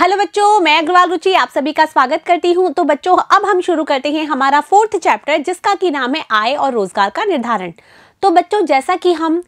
hello बच्चों मैं अग्रवाल रुचि आप सभी का स्वागत करती हूं तो बच्चों अब हम शुरू करते हैं हमारा फोर्थ चैप्टर जिसका की नाम है आय और रोजगार का निर्धारण तो बच्चों जैसा कि हम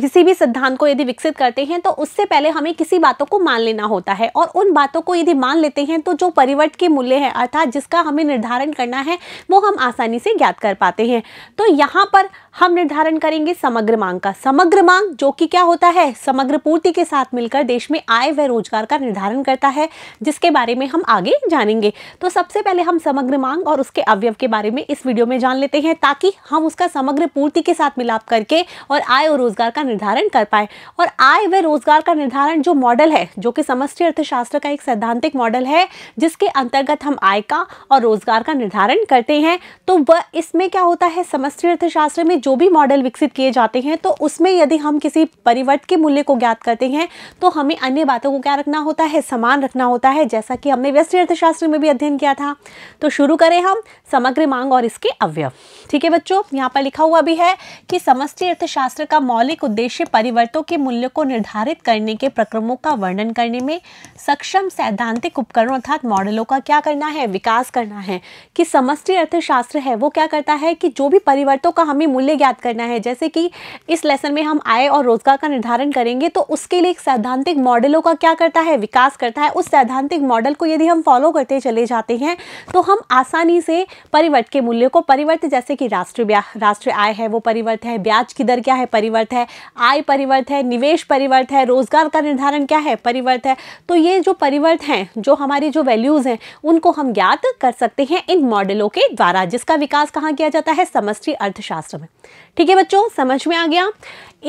किसी भी सिद्धांत को यदि विकसित करते हैं तो उससे पहले हमें किसी बातों को मान लेना होता है और उन बातों को यदि मान लेते हैं तो जो परिवर्त के मूल्य है अर्थात जिसका हमें निर्धारण करना है वो हम आसानी से ज्ञात कर पाते हैं तो यहाँ पर हम निर्धारण करेंगे समग्र मांग का समग्र मांग जो कि क्या होता है समग्र पूर्ति के साथ मिलकर देश में आय व रोजगार का निर्धारण करता है जिसके बारे में हम आगे जानेंगे तो सबसे पहले हम समग्र मांग और उसके अवयव के बारे में इस वीडियो में जान लेते हैं ताकि हम उसका समग्र पूर्ति के साथ मिलाप करके और आय और रोजगार का निर्धारण कर पाए और आय व रोजगार का निर्धारण जो मॉडल है जो कि समष्टि अर्थशास्त्र का एक सैद्धांतिक मॉडल है जिसके अंतर्गत हम आय का और रोजगार का निर्धारण करते हैं तो वह इसमें क्या होता है समष्टि अर्थशास्त्र में जो भी मॉडल विकसित किए जाते हैं तो उसमें यदि हम किसी परिवर्त के मूल्य को ज्ञात करते हैं तो हमें अन्य बातों को क्या रखना होता है समान रखना होता है जैसा कि हमने व्यस्त अर्थशास्त्र में भी अध्ययन किया था तो शुरू करें हम समग्र मांग और इसके अवयव ठीक है बच्चों यहाँ पर लिखा हुआ भी है कि समस्ती अर्थशास्त्र का मौलिक उद्देश्य परिवर्तों के मूल्य को निर्धारित करने के प्रक्रमों का वर्णन करने में सक्षम सैद्धांतिक उपकरणों अर्थात मॉडलों का क्या करना है विकास करना है कि समस्ती अर्थशास्त्र है वो क्या करता है कि जो भी परिवर्तों का हमें मूल्य पहले ज्ञात करना है जैसे कि इस लेसन में हम आय और रोजगार का निर्धारण करेंगे तो उसके लिए एक सैद्धांतिक मॉडलों का क्या करता है विकास करता है उस सैद्धांतिक मॉडल को यदि हम फॉलो करते चले जाते हैं तो हम आसानी से परिवर्त के मूल्य को परिवर्त जैसे कि राष्ट्रीय राष्ट्रीय आय है वो परिवर्त है ब्याज की दर क्या है परिवर्त है आय परिवर्त है निवेश परिवर्त है रोजगार का निर्धारण क्या है परिवर्त है तो ये जो परिवर्त हैं जो हमारी जो वैल्यूज़ हैं उनको हम ज्ञात कर सकते हैं इन मॉडलों के द्वारा जिसका विकास कहाँ किया जाता है समष्टि अर्थशास्त्र में ठीक है बच्चों समझ में आ गया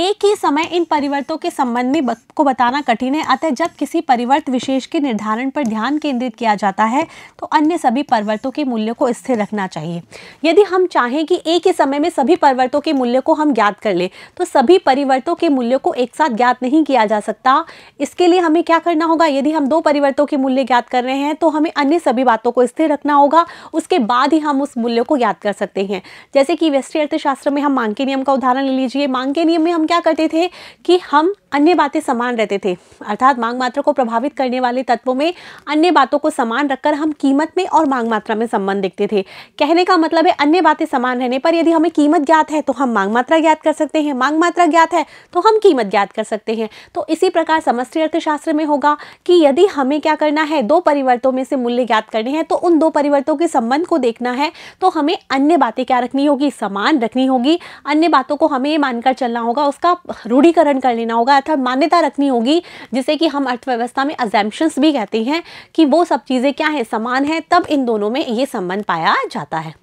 एक ही समय इन परिवर्तों के संबंध में को बताना कठिन है अतः जब किसी परिवर्त विशेष के निर्धारण पर ध्यान केंद्रित किया जाता है तो अन्य सभी परिवर्तों के मूल्य को स्थिर रखना चाहिए यदि हम चाहें कि एक ही समय में सभी परिवर्तों के मूल्य को हम ज्ञात कर लें तो सभी परिवर्तों के मूल्य को एक साथ ज्ञात नहीं किया जा सकता इसके लिए हमें क्या करना होगा यदि हम दो परिवर्तों के मूल्य ज्ञात कर रहे हैं तो हमें अन्य सभी बातों को स्थिर रखना होगा उसके बाद ही हम उस मूल्य को ज्ञात कर सकते हैं जैसे कि वेस्टी अर्थशास्त्र में हम मांग के नियम का उदाहरण ले लीजिए मांग के नियम में हम क्या करते थे कि हम अन्य बातें समान रहते थे अर्थात मांग मात्रा को प्रभावित करने वाले तत्वों में अन्य बातों को समान रखकर हम कीमत में और मांग मात्रा में संबंध देखते थे कहने का मतलब है अन्य बातें समान रहने पर यदि हमें कीमत ज्ञात है तो हम मांग मात्रा ज्ञात कर सकते हैं मांग मात्रा ज्ञात है तो हम कीमत ज्ञात कर सकते हैं तो इसी प्रकार समस्ती अर्थशास्त्र में होगा कि यदि हमें क्या करना है दो परिवर्तों में से मूल्य ज्ञात करने हैं तो उन दो परिवर्तों के संबंध को देखना है तो हमें अन्य बातें क्या रखनी होगी समान रखनी होगी अन्य बातों को हमें मानकर चलना होगा उसका रूढ़ीकरण कर लेना होगा अर्थात मान्यता रखनी होगी जिसे कि हम अर्थव्यवस्था में अजम्पन्स भी कहते हैं कि वो सब चीज़ें क्या है समान है तब इन दोनों में ये संबंध पाया जाता है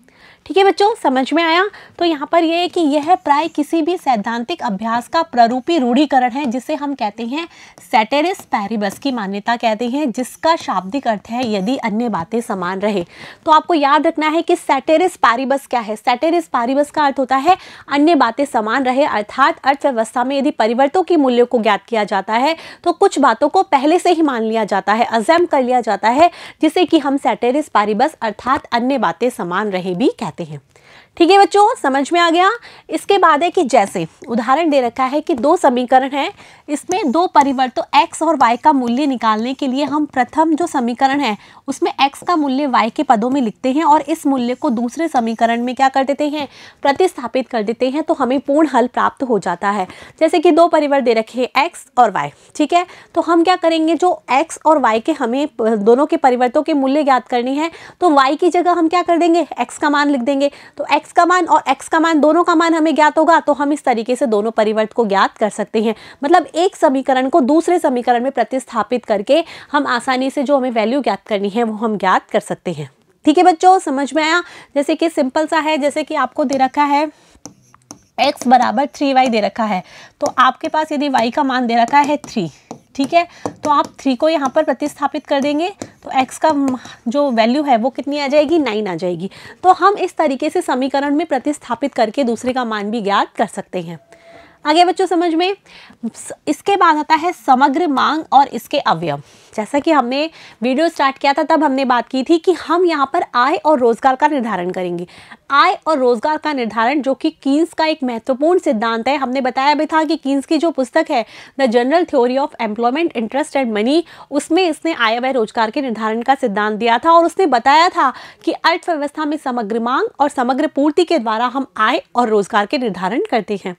ठीक है बच्चों समझ में आया तो यहाँ पर यह है कि यह प्राय किसी भी सैद्धांतिक अभ्यास का प्ररूपी रूढ़ीकरण है जिसे हम कहते हैं सेटेरिस पैरिबस की मान्यता कहते हैं जिसका शाब्दिक अर्थ है यदि अन्य बातें समान रहे तो आपको याद रखना है कि सेटेरिस पैरिबस क्या है सेटेरिस पैरिबस का अर्थ होता है अन्य बातें समान रहे अर्थात अर्थव्यवस्था में यदि परिवर्तों के मूल्यों को ज्ञात किया जाता है तो कुछ बातों को पहले से ही मान लिया जाता है अजैम कर लिया जाता है जिसे कि हम सेटेरिस पैरिबस अर्थात अन्य बातें समान रहे भी कहते हैं ठीक है बच्चों समझ में आ गया इसके बाद है कि जैसे उदाहरण दे रखा है कि दो समीकरण है इसमें दो तो x और y का मूल्य निकालने के लिए हम प्रथम जो समीकरण है उसमें x का मूल्य y के पदों में लिखते हैं और इस मूल्य को दूसरे समीकरण में क्या कर देते हैं प्रतिस्थापित कर देते हैं तो हमें पूर्ण हल प्राप्त हो जाता है जैसे कि दो परिवर्तन दे रखे हैं एक्स और वाई ठीक है तो हम क्या करेंगे जो एक्स और वाई के हमें दोनों के परिवर्तों के मूल्य ज्ञात करनी है तो वाई की जगह हम क्या कर देंगे एक्स का मान लिख देंगे तो एक्स एक्स का मान और एक्स का मान दोनों का मान हमें ज्ञात होगा तो हम इस तरीके से दोनों परिवर्त को ज्ञात कर सकते हैं मतलब एक समीकरण को दूसरे समीकरण में प्रतिस्थापित करके हम आसानी से जो हमें वैल्यू ज्ञात करनी है वो हम ज्ञात कर सकते हैं ठीक है बच्चों समझ में आया जैसे कि सिंपल सा है जैसे कि आपको दे रखा है एक्स बराबर थ्री वाई दे रखा है तो आपके पास यदि वाई का मान दे रखा है थ्री ठीक है तो आप थ्री को यहाँ पर प्रतिस्थापित कर देंगे तो एक्स का जो वैल्यू है वो कितनी आ जाएगी नाइन आ जाएगी तो हम इस तरीके से समीकरण में प्रतिस्थापित करके दूसरे का मान भी ज्ञात कर सकते हैं आगे बच्चों समझ में इसके बाद आता है समग्र मांग और इसके अवयव जैसा कि हमने वीडियो स्टार्ट किया था तब हमने बात की थी कि हम यहाँ पर आय और रोजगार का निर्धारण करेंगे आय और रोजगार का निर्धारण जो कि कीन्स का एक महत्वपूर्ण सिद्धांत है हमने बताया भी था कि कीन्स की जो पुस्तक है the general theory of employment interest and money उसमें इसने आय व रोजगार के निर्धारण का सिद्धांत दिया था और उसने बताया था कि अर्थव्यवस्था में समग्र मांग और समग्र पूर्ति के द्वारा हम आय और रोजगार के निर्धारण करते हैं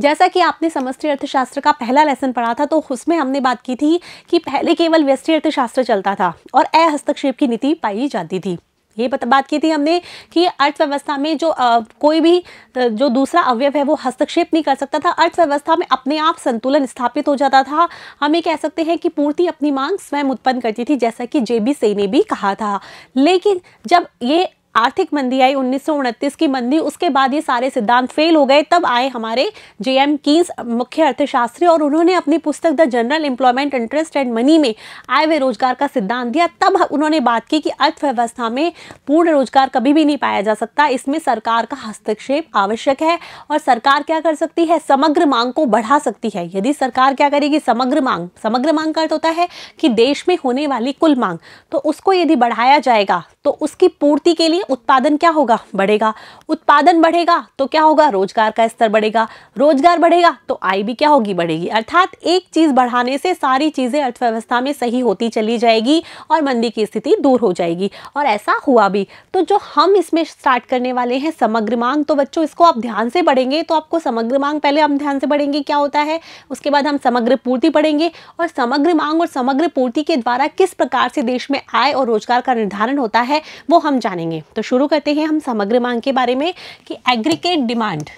जैसा कि आपने समस्त अर्थशास्त्र का पहला लेसन पढ़ा था तो उसमें हमने बात की थी कि पहले केवल वेस्टी अर्थशास्त्र चलता था और अहस्तक्षेप की नीति पाई जाती थी ये बात की थी हमने कि अर्थव्यवस्था में जो आ, कोई भी जो दूसरा अवयव है वो हस्तक्षेप नहीं कर सकता था अर्थव्यवस्था में अपने आप संतुलन स्थापित हो जाता था हम ये कह सकते हैं कि पूर्ति अपनी मांग स्वयं उत्पन्न करती थी जैसा कि जे बी से ने भी कहा था लेकिन जब ये आर्थिक मंदी आई उन्नीस की मंदी उसके बाद ये सारे सिद्धांत फेल हो गए तब आए हमारे जे एम कीन्स मुख्य अर्थशास्त्री और उन्होंने अपनी पुस्तक the general employment interest and money में आय व रोजगार का सिद्धांत दिया तब उन्होंने बात की कि अर्थव्यवस्था में पूर्ण रोजगार कभी भी नहीं पाया जा सकता इसमें सरकार का हस्तक्षेप आवश्यक है और सरकार क्या कर सकती है समग्र मांग को बढ़ा सकती है यदि सरकार क्या करेगी समग्र मांग समग्र मांग का अर्थ होता है कि देश में होने वाली कुल मांग तो उसको यदि बढ़ाया जाएगा तो उसकी पूर्ति के लिए उत्पादन क्या होगा बढ़ेगा उत्पादन बढ़ेगा तो क्या होगा रोजगार का स्तर बढ़ेगा रोजगार बढ़ेगा तो आय भी क्या होगी बढ़ेगी अर्थात एक चीज़ बढ़ाने से सारी चीज़ें अर्थव्यवस्था में सही होती चली जाएगी और मंदी की स्थिति दूर हो जाएगी और ऐसा हुआ भी तो जो हम इसमें स्टार्ट करने वाले हैं समग्र मांग तो बच्चों इसको आप ध्यान से बढ़ेंगे तो आपको समग्र मांग पहले हम ध्यान से बढ़ेंगे क्या होता है उसके बाद हम समग्र पूर्ति पढ़ेंगे और समग्र मांग और समग्र पूर्ति के द्वारा किस प्रकार से देश में आय और रोजगार का निर्धारण होता है है वो हम जानेंगे तो शुरू करते हैं हम समग्र मांग के बारे में कि एग्रीकेट डिमांड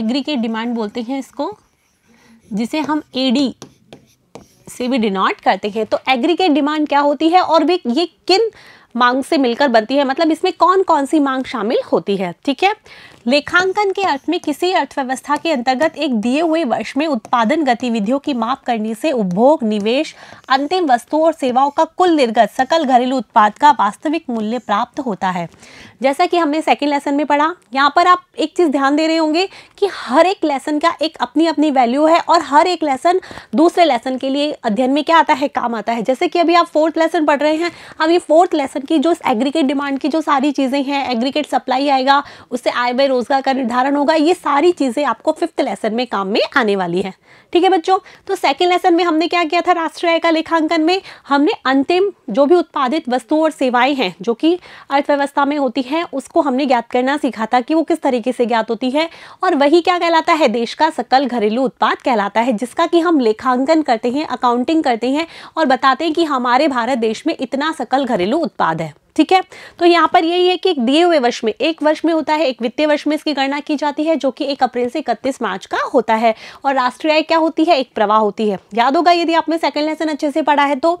एग्रीकेट डिमांड बोलते हैं इसको जिसे हम एडी से भी डिनोट करते हैं तो एग्रीकेट डिमांड क्या होती है और भी ये किन मांग से मिलकर बनती है मतलब इसमें कौन कौन सी मांग शामिल होती है ठीक है लेखांकन के अर्थ में किसी अर्थव्यवस्था के अंतर्गत एक दिए हुए वर्ष में उत्पादन गतिविधियों की माप करने से उपभोग निवेश अंतिम वस्तुओं और सेवाओं का कुल निर्गत सकल घरेलू उत्पाद का वास्तविक मूल्य प्राप्त होता है जैसा कि हमने सेकेंड लेसन में पढ़ा यहाँ पर आप एक चीज़ ध्यान दे रहे होंगे कि हर एक लेसन का एक अपनी अपनी वैल्यू है और हर एक लेसन दूसरे लेसन के लिए अध्ययन में क्या आता है काम आता है जैसे कि अभी आप फोर्थ लेसन पढ़ रहे हैं अब ये फोर्थ लेसन की जो एग्रीकेट डिमांड की जो सारी चीज़ें हैं एग्रीकेट सप्लाई आएगा उससे आय रोजगार का निर्धारण होगा ये सारी चीज़ें आपको फिफ्थ लेसन में काम में आने वाली है ठीक है बच्चों तो सेकेंड लेसन में हमने क्या किया था राष्ट्रीय आय का लेखांकन में हमने अंतिम जो भी उत्पादित वस्तुओं और सेवाएं हैं जो कि अर्थव्यवस्था में होती है उसको हमने ज्ञात करना सीखा था कि वो किस तरीके से ज्ञात होती है और वही क्या कहलाता है देश का सकल घरेलू उत्पाद कहलाता है जिसका कि हम लेखांकन करते हैं अकाउंटिंग करते हैं और बताते हैं कि हमारे भारत देश में इतना सकल घरेलू उत्पाद है ठीक है तो यहाँ पर यही है कि एक दिए हुए वर्ष में एक वर्ष में होता है एक वित्तीय वर्ष में इसकी गणना की जाती है जो कि एक अप्रैल से इकतीस मार्च का होता है और राष्ट्रीय क्या होती है एक प्रवाह होती है याद होगा यदि आपने सेकेंड लेसन अच्छे से पढ़ा है तो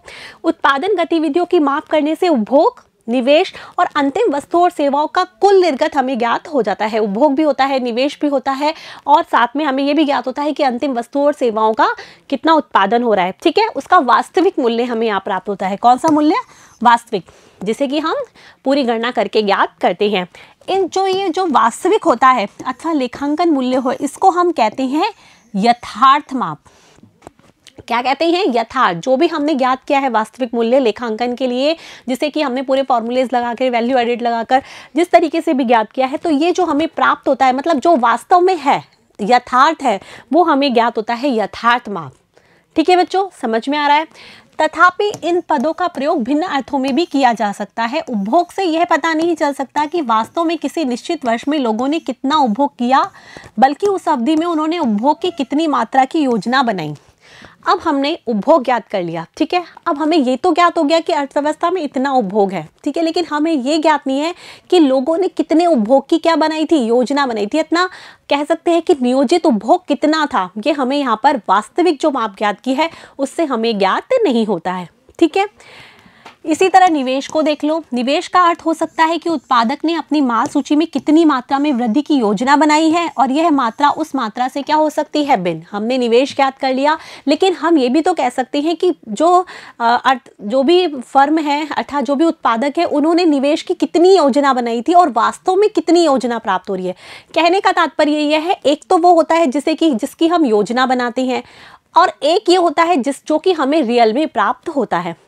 उत्पादन गतिविधियों की माप करने से उपभोग निवेश और अंतिम वस्तु और सेवाओं का कुल निर्गत हमें ज्ञात हो जाता है उपभोग भी होता है निवेश भी होता है और साथ में हमें यह भी ज्ञात होता है कि अंतिम वस्तु और सेवाओं का कितना उत्पादन हो रहा है ठीक है उसका वास्तविक मूल्य हमें यहाँ प्राप्त होता है कौन सा मूल्य वास्तविक जिसे कि हम पूरी गणना करके ज्ञात करते हैं इन जो ये जो वास्तविक होता है अच्छा लेखांकन मूल्य हो इसको हम कहते हैं यथार्थ माप क्या कहते हैं यथार्थ जो भी हमने ज्ञात किया है वास्तविक मूल्य लेखांकन के लिए जिसे कि हमने पूरे फॉर्मूलेज कर वैल्यू एडिट लगाकर जिस तरीके से भी ज्ञात किया है तो ये जो हमें प्राप्त होता है मतलब जो वास्तव में है यथार्थ है वो हमें ज्ञात होता है यथार्थ माप ठीक है बच्चों समझ में आ रहा है तथापि इन पदों का प्रयोग भिन्न अर्थों में भी किया जा सकता है उपभोग से यह पता नहीं चल सकता कि वास्तव में किसी निश्चित वर्ष में लोगों ने कितना उपभोग किया बल्कि उस अवधि में उन्होंने उपभोग की कितनी मात्रा की योजना बनाई अब हमने उपभोग ज्ञात कर लिया ठीक है अब हमें ये तो ज्ञात हो गया कि अर्थव्यवस्था में इतना उपभोग है ठीक है लेकिन हमें ये ज्ञात नहीं है कि लोगों ने कितने उपभोग की क्या बनाई थी योजना बनाई थी इतना कह सकते हैं कि नियोजित उपभोग कितना था ये हमें यहाँ पर वास्तविक जो माप ज्ञात की है उससे हमें ज्ञात नहीं होता है ठीक है इसी तरह निवेश को देख लो निवेश का अर्थ हो सकता है कि उत्पादक ने अपनी माल सूची में कितनी मात्रा में वृद्धि की योजना बनाई है और यह मात्रा उस मात्रा से क्या हो सकती है बिन हमने निवेश याद कर लिया लेकिन हम ये भी तो कह सकते हैं कि जो अर्थ जो भी फर्म है अर्थात जो भी उत्पादक है उन्होंने निवेश की कितनी योजना बनाई थी और वास्तव में कितनी योजना प्राप्त हो रही है कहने का तात्पर्य यह है एक तो वो होता है जिसे कि जिसकी हम योजना बनाते हैं और एक ये होता है जिस जो कि हमें रियल में प्राप्त होता है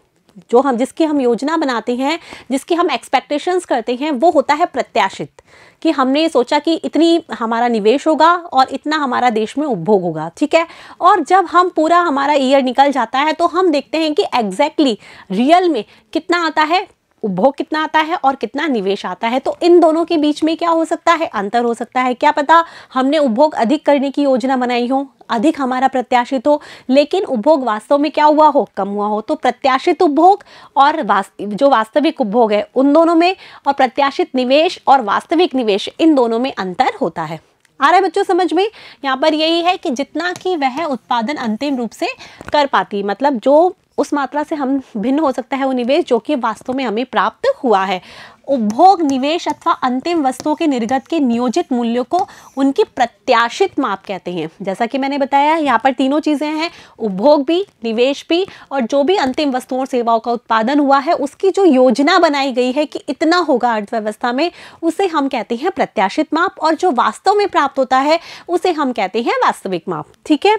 जो हम जिसकी हम योजना बनाते हैं जिसकी हम एक्सपेक्टेशंस करते हैं वो होता है प्रत्याशित कि हमने सोचा कि इतनी हमारा निवेश होगा और इतना हमारा देश में उपभोग होगा ठीक है और जब हम पूरा हमारा ईयर निकल जाता है तो हम देखते हैं कि एग्जैक्टली exactly, रियल में कितना आता है उपभोग कितना आता है और कितना निवेश आता है तो इन दोनों के बीच में क्या हो सकता है अंतर हो सकता है क्या पता हमने उपभोग अधिक करने की योजना बनाई हो अधिक हमारा प्रत्याशित हो लेकिन उपभोग वास्तव में क्या हुआ हो कम हुआ हो तो प्रत्याशित उपभोग और वास्तव जो वास्तविक उपभोग है उन दोनों में और प्रत्याशित निवेश और वास्तविक निवेश इन दोनों में अंतर होता है आ रहा है बच्चों समझ में यहाँ पर यही है कि जितना कि वह उत्पादन अंतिम रूप से कर पाती मतलब जो उस मात्रा से हम भिन्न हो सकता है वो निवेश जो कि वास्तव में हमें प्राप्त हुआ है उपभोग निवेश अथवा अंतिम वस्तुओं के निर्गत के नियोजित मूल्यों को उनकी प्रत्याशित माप कहते हैं जैसा कि मैंने बताया यहाँ पर तीनों चीज़ें हैं उपभोग भी निवेश भी और जो भी अंतिम वस्तुओं और सेवाओं का उत्पादन हुआ है उसकी जो योजना बनाई गई है कि इतना होगा अर्थव्यवस्था में उसे हम कहते हैं प्रत्याशित माप और जो वास्तव में प्राप्त होता है उसे हम कहते हैं वास्तविक माप ठीक है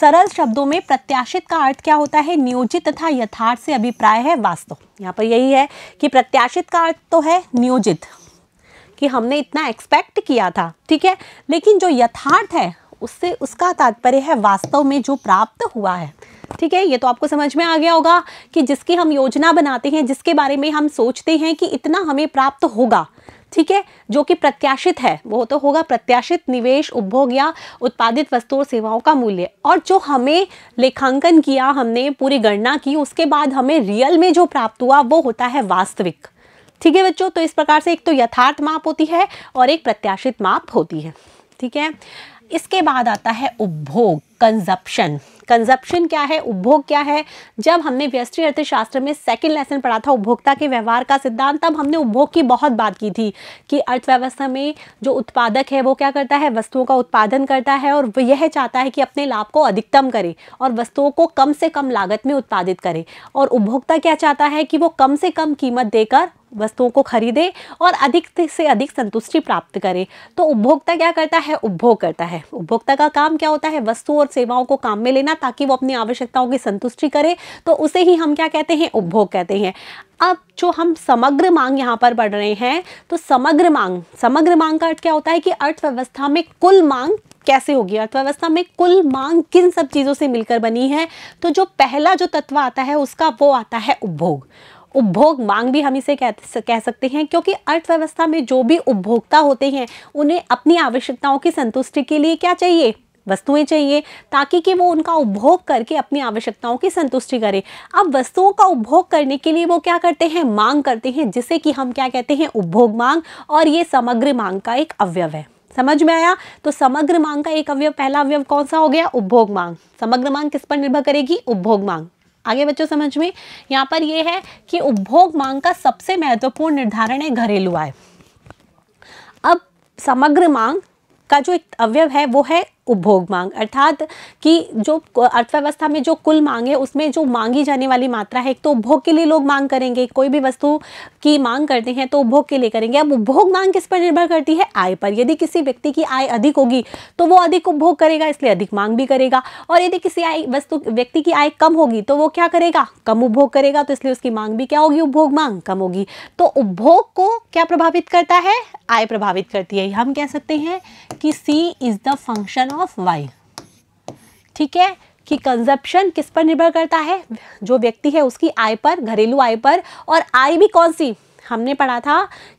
सरल शब्दों में प्रत्याशित का अर्थ क्या होता है नियोजित तथा यथार्थ से अभिप्राय है वास्तव यहाँ पर यही है कि प्रत्याशित का अर्थ तो है नियोजित कि हमने इतना एक्सपेक्ट किया था ठीक है लेकिन जो यथार्थ है उससे उसका तात्पर्य है वास्तव में जो प्राप्त हुआ है ठीक है ये तो आपको समझ में आ गया होगा कि जिसकी हम योजना बनाते हैं जिसके बारे में हम सोचते हैं कि इतना हमें प्राप्त होगा ठीक है जो कि प्रत्याशित है वो तो होगा प्रत्याशित निवेश उपभोग या उत्पादित वस्तु और सेवाओं का मूल्य और जो हमें लेखांकन किया हमने पूरी गणना की उसके बाद हमें रियल में जो प्राप्त हुआ वो होता है वास्तविक ठीक है बच्चों तो इस प्रकार से एक तो यथार्थ माप होती है और एक प्रत्याशित माप होती है ठीक है इसके बाद आता है उपभोग कंजप्शन कंजप्शन क्या है उपभोग क्या है जब हमने व्यस्त्री अर्थशास्त्र में सेकेंड लेसन पढ़ा था उपभोक्ता के व्यवहार का सिद्धांत तब हमने उपभोग की बहुत बात की थी कि अर्थव्यवस्था में जो उत्पादक है वो क्या करता है वस्तुओं का उत्पादन करता है और यह चाहता है कि अपने लाभ को अधिकतम करे और वस्तुओं को कम से कम लागत में उत्पादित करे और उपभोक्ता क्या चाहता है कि वो कम से कम कीमत देकर वस्तुओं को खरीदे और अधिक से अधिक संतुष्टि प्राप्त करें तो उपभोक्ता क्या करता है उपभोग करता है उपभोक्ता का काम क्या होता है वस्तु और सेवाओं को काम में लेना ताकि वो अपनी आवश्यकताओं की संतुष्टि करे तो उसे ही हम क्या कहते हैं उपभोग कहते हैं अब जो हम समग्र मांग यहाँ पर बढ़ रहे हैं तो समग्र मांग समग्र मांग का अर्थ क्या होता है कि अर्थव्यवस्था में कुल मांग कैसे होगी अर्थव्यवस्था में कुल मांग किन सब चीज़ों से मिलकर बनी है तो जो पहला जो तत्व आता है उसका वो आता है उपभोग उपभोग मांग भी हम इसे कहते कह सकते हैं क्योंकि अर्थव्यवस्था में जो भी उपभोक्ता होते हैं उन्हें अपनी आवश्यकताओं की संतुष्टि के लिए क्या चाहिए वस्तुएं चाहिए ताकि कि वो उनका उपभोग करके अपनी आवश्यकताओं की संतुष्टि करें अब वस्तुओं का उपभोग करने के लिए वो क्या करते हैं मांग करते हैं जिसे कि हम क्या कहते हैं उपभोग मांग और ये समग्र मांग का एक अवयव है समझ में आया तो समग्र मांग का एक अवयव पहला अवयव कौन सा हो गया उपभोग मांग समग्र मांग किस पर निर्भर करेगी उपभोग मांग आगे बच्चों समझ में यहाँ पर यह है कि उपभोग मांग का सबसे महत्वपूर्ण निर्धारण है घरेलू आय अब समग्र मांग का जो एक अवयव है वो है उपभोग मांग अर्थात कि जो अर्थव्यवस्था में जो कुल मांग है उसमें जो मांगी जाने वाली मात्रा है एक तो उपभोग के लिए लोग मांग करेंगे कोई भी वस्तु की मांग करते हैं तो उपभोग के लिए करेंगे अब उपभोग मांग किस पर निर्भर करती है आय पर यदि किसी व्यक्ति की आय अधिक होगी तो वो अधिक उपभोग करेगा इसलिए अधिक मांग भी करेगा और यदि किसी आय वस्तु व्यक्ति की आय कम होगी तो वो क्या करेगा कम उपभोग करेगा तो इसलिए उसकी मांग भी क्या होगी उपभोग मांग कम होगी तो उपभोग को क्या प्रभावित करता है आय प्रभावित करती है हम कह सकते हैं कि C is the function of of Y ठीक है कि कंजप्शन किस पर निर्भर करता है जो व्यक्ति है उसकी आय पर घरेलू आय पर और आय भी कौन सी हमने पढ़ा था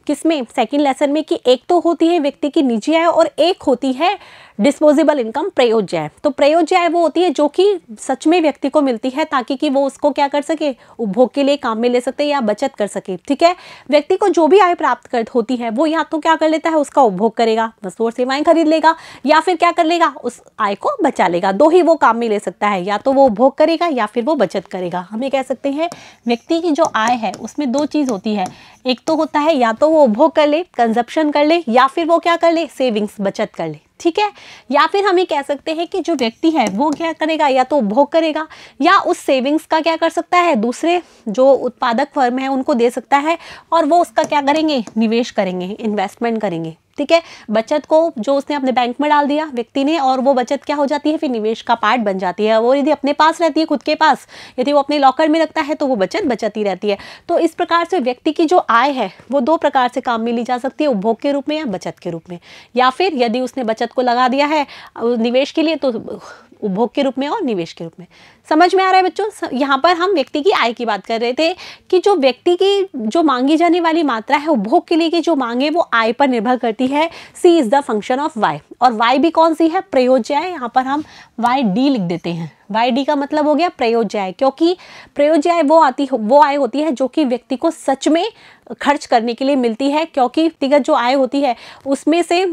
किसमें सेकंड लेसन में कि एक तो होती है व्यक्ति की निजी आय और एक होती है डिस्पोजेबल इनकम प्रयोज्याय तो प्रयोज्याय वो होती है जो कि सच में व्यक्ति को मिलती है ताकि कि वो उसको क्या कर सके उपभोग के लिए काम में ले सकते या बचत कर सके ठीक है व्यक्ति को जो भी आय प्राप्त कर होती है वो या तो क्या कर लेता है उसका उपभोग करेगा वस्तु और सेवाएं खरीद लेगा या फिर क्या कर लेगा उस आय को बचा लेगा दो ही वो काम में ले सकता है या तो वो उपभोग करेगा या फिर वो बचत करेगा हम ये कह सकते हैं व्यक्ति की जो आय है उसमें दो चीज़ होती है एक तो होता है या तो वो उपभोग कर ले कंजप्शन कर ले या फिर वो क्या कर ले सेविंग्स बचत कर ले ठीक है या फिर हमें कह सकते हैं कि जो व्यक्ति है वो क्या करेगा या तो उपभोग करेगा या उस सेविंग्स का क्या कर सकता है दूसरे जो उत्पादक फर्म है उनको दे सकता है और वो उसका क्या करेंगे निवेश करेंगे इन्वेस्टमेंट करेंगे ठीक है बचत को जो उसने अपने बैंक में डाल दिया व्यक्ति ने और वो बचत क्या हो जाती है फिर निवेश का पार्ट बन जाती है वो यदि अपने पास रहती है खुद के पास यदि वो अपने लॉकर में रखता है तो वो बचत बचती रहती है तो इस प्रकार से व्यक्ति की जो आय है वो दो प्रकार से काम में ली जा सकती है उपभोग के रूप में या बचत के रूप में या फिर यदि उसने बचत को लगा दिया है निवेश के लिए तो उपभोग के रूप में और निवेश के रूप में समझ में आ रहा है बच्चों यहाँ पर हम व्यक्ति की आय की बात कर रहे थे कि जो व्यक्ति की जो मांगी जाने वाली मात्रा है उपभोग के लिए की जो मांगे वो आय पर निर्भर करती है C is the function of Y और वाई भी कौन सी है प्रयोज्य है यहाँ पर हम वाई डी लिख देते हैं वाई डी का मतलब हो गया प्रयोज्य क्योंकि प्रयोज्य आय वो आती वो आय होती है जो कि व्यक्ति को सच में खर्च करने के लिए मिलती है क्योंकि व्यक्तिगत जो आय होती है उसमें से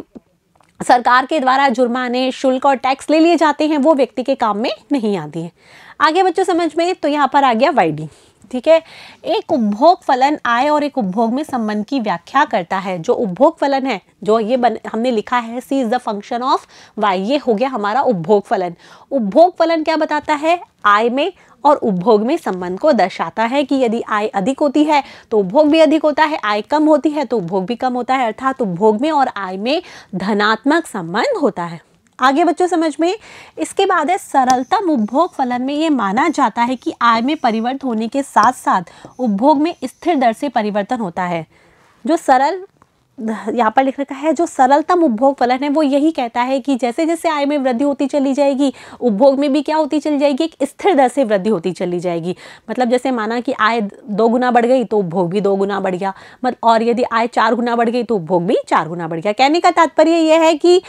सरकार के द्वारा जुर्माने शुल्क और टैक्स ले लिए जाते हैं वो व्यक्ति के काम में नहीं आती है आगे बच्चों समझ में तो यहाँ पर आ गया वाई डी ठीक है एक उपभोग फलन आय और एक उपभोग में संबंध की व्याख्या करता है जो उपभोग फलन है जो ये बन, हमने लिखा है C is the function of Y ये हो गया हमारा उपभोग फलन उपभोग फलन क्या बताता है आय में और उपभोग में संबंध को दर्शाता है कि यदि आय अधिक होती है तो उपभोग भी अधिक होता है आय कम होती है तो उपभोग भी कम होता है अर्थात उपभोग में और आय में धनात्मक संबंध होता है आगे बच्चों समझ में इसके बाद है सरलतम उपभोग फलन में ये माना जाता है कि आय में परिवर्तन होने के साथ साथ उपभोग में स्थिर दर से परिवर्तन होता है जो सरल यहाँ पर लिख रखा है जो सरलतम उपभोग फलन है वो यही कहता है कि जैसे जैसे आय में वृद्धि होती चली जाएगी उपभोग में भी क्या होती चली जाएगी एक स्थिर दर से वृद्धि होती चली जाएगी मतलब जैसे माना कि आय दो गुना बढ़ गई तो उपभोग भी दो गुना बढ़ गया मतलब और यदि आय चार गुना बढ़ गई तो उपभोग भी चार गुना बढ़ गया कहने का तात्पर्य यह है कि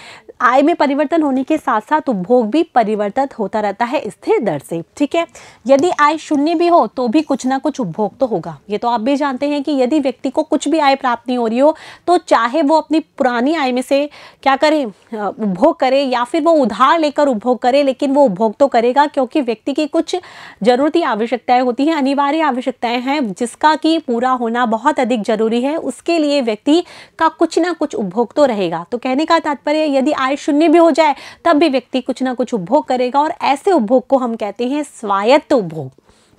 आय में परिवर्तन होने के साथ साथ उपभोग भी परिवर्तित होता रहता है स्थिर दर से ठीक है यदि आय शून्य भी हो तो भी कुछ ना कुछ उपभोग तो होगा ये तो आप भी जानते हैं कि यदि व्यक्ति को कुछ भी आय प्राप्त नहीं हो रही हो तो चाहे वो अपनी पुरानी आय में से क्या करें उपभोग करे या फिर वो उधार लेकर उपभोग करे लेकिन वो उपभोग तो करेगा क्योंकि व्यक्ति की कुछ ज़रूरती आवश्यकताएं होती हैं अनिवार्य आवश्यकताएं हैं जिसका कि पूरा होना बहुत अधिक ज़रूरी है उसके लिए व्यक्ति का कुछ ना कुछ उपभोग तो रहेगा तो कहने का तात्पर्य यदि आय शून्य भी हो जाए तब भी व्यक्ति कुछ ना कुछ उपभोग करेगा और ऐसे उपभोग को हम कहते हैं स्वायत्त उपभोग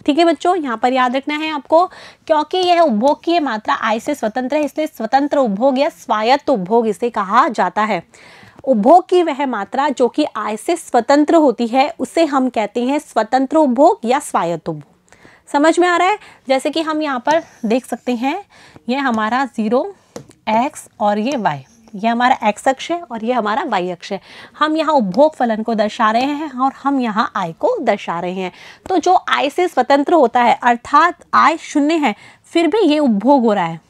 ठीक है बच्चों यहाँ पर याद रखना है आपको क्योंकि यह उपभोग की मात्रा आय से स्वतंत्र है इसलिए स्वतंत्र उपभोग या स्वायत्त उपभोग इसे कहा जाता है उपभोग की वह मात्रा जो कि आय से स्वतंत्र होती है उसे हम कहते हैं स्वतंत्र उपभोग या स्वायत्त उपभोग समझ में आ रहा है जैसे कि हम यहाँ पर देख सकते हैं यह हमारा ज़ीरो एक्स और ये वाई ये हमारा एक्स अक्ष है और ये हमारा वाई अक्ष है हम यहाँ उपभोग फलन को दर्शा रहे हैं और हम यहाँ आय को दर्शा रहे हैं तो जो आय से स्वतंत्र होता है अर्थात आय शून्य है फिर भी ये उपभोग हो रहा है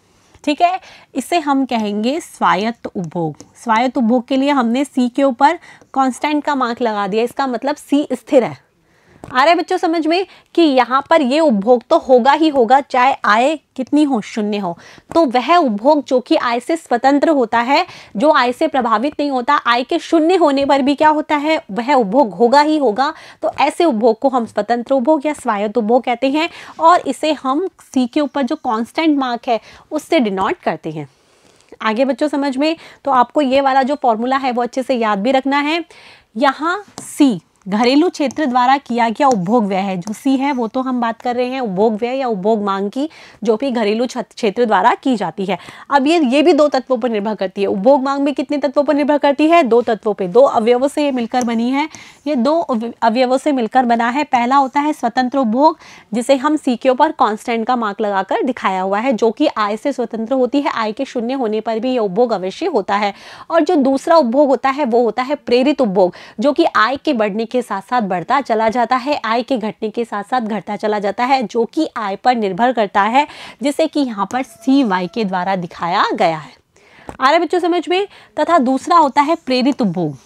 ठीक है इसे हम कहेंगे स्वायत्त उपभोग स्वायत्त उपभोग के लिए हमने सी के ऊपर कांस्टेंट का मार्क लगा दिया इसका मतलब सी स्थिर है आ रहे बच्चों समझ में कि यहाँ पर ये उपभोग तो होगा ही होगा चाहे आय कितनी हो शून्य हो तो वह उपभोग जो कि आय से स्वतंत्र होता है जो आय से प्रभावित नहीं होता आय के शून्य होने पर भी क्या होता है वह उपभोग होगा ही होगा तो ऐसे उपभोग को हम स्वतंत्र उपभोग या स्वायत्त उपभोग कहते हैं और इसे हम सी के ऊपर जो कॉन्स्टेंट मार्क है उससे डिनोट करते हैं आगे बच्चों समझ में तो आपको ये वाला जो फॉर्मूला है वो अच्छे से याद भी रखना है यहाँ सी घरेलू क्षेत्र द्वारा किया गया उपभोग व्यय है जो सी है वो तो हम बात कर रहे हैं उपभोग व्यय या उपभोग मांग की जो कि घरेलू क्षेत्र द्वारा की जाती है अब ये ये भी दो तत्वों पर निर्भर करती है उपभोग मांग भी कितने तत्वों पर निर्भर करती है दो तत्वों पर दो अवयवों से ये मिलकर बनी है ये दो अवयवों से मिलकर बना है पहला होता है स्वतंत्र उपभोग जिसे हम सी के ऊपर कॉन्स्टेंट का मार्क लगाकर दिखाया हुआ है जो कि आय से स्वतंत्र होती है आय के शून्य होने पर भी यह उपभोग अवश्य होता है और जो दूसरा उपभोग होता है वो होता है प्रेरित उपभोग जो कि आय के बढ़ने के साथ साथ बढ़ता चला जाता है आय के घटने के साथ साथ घटता चला जाता है जो कि आय पर निर्भर करता है जिसे कि यहाँ पर सी वाई के द्वारा दिखाया गया है आ रहा बच्चों समझ में तथा दूसरा होता है प्रेरित उपभोग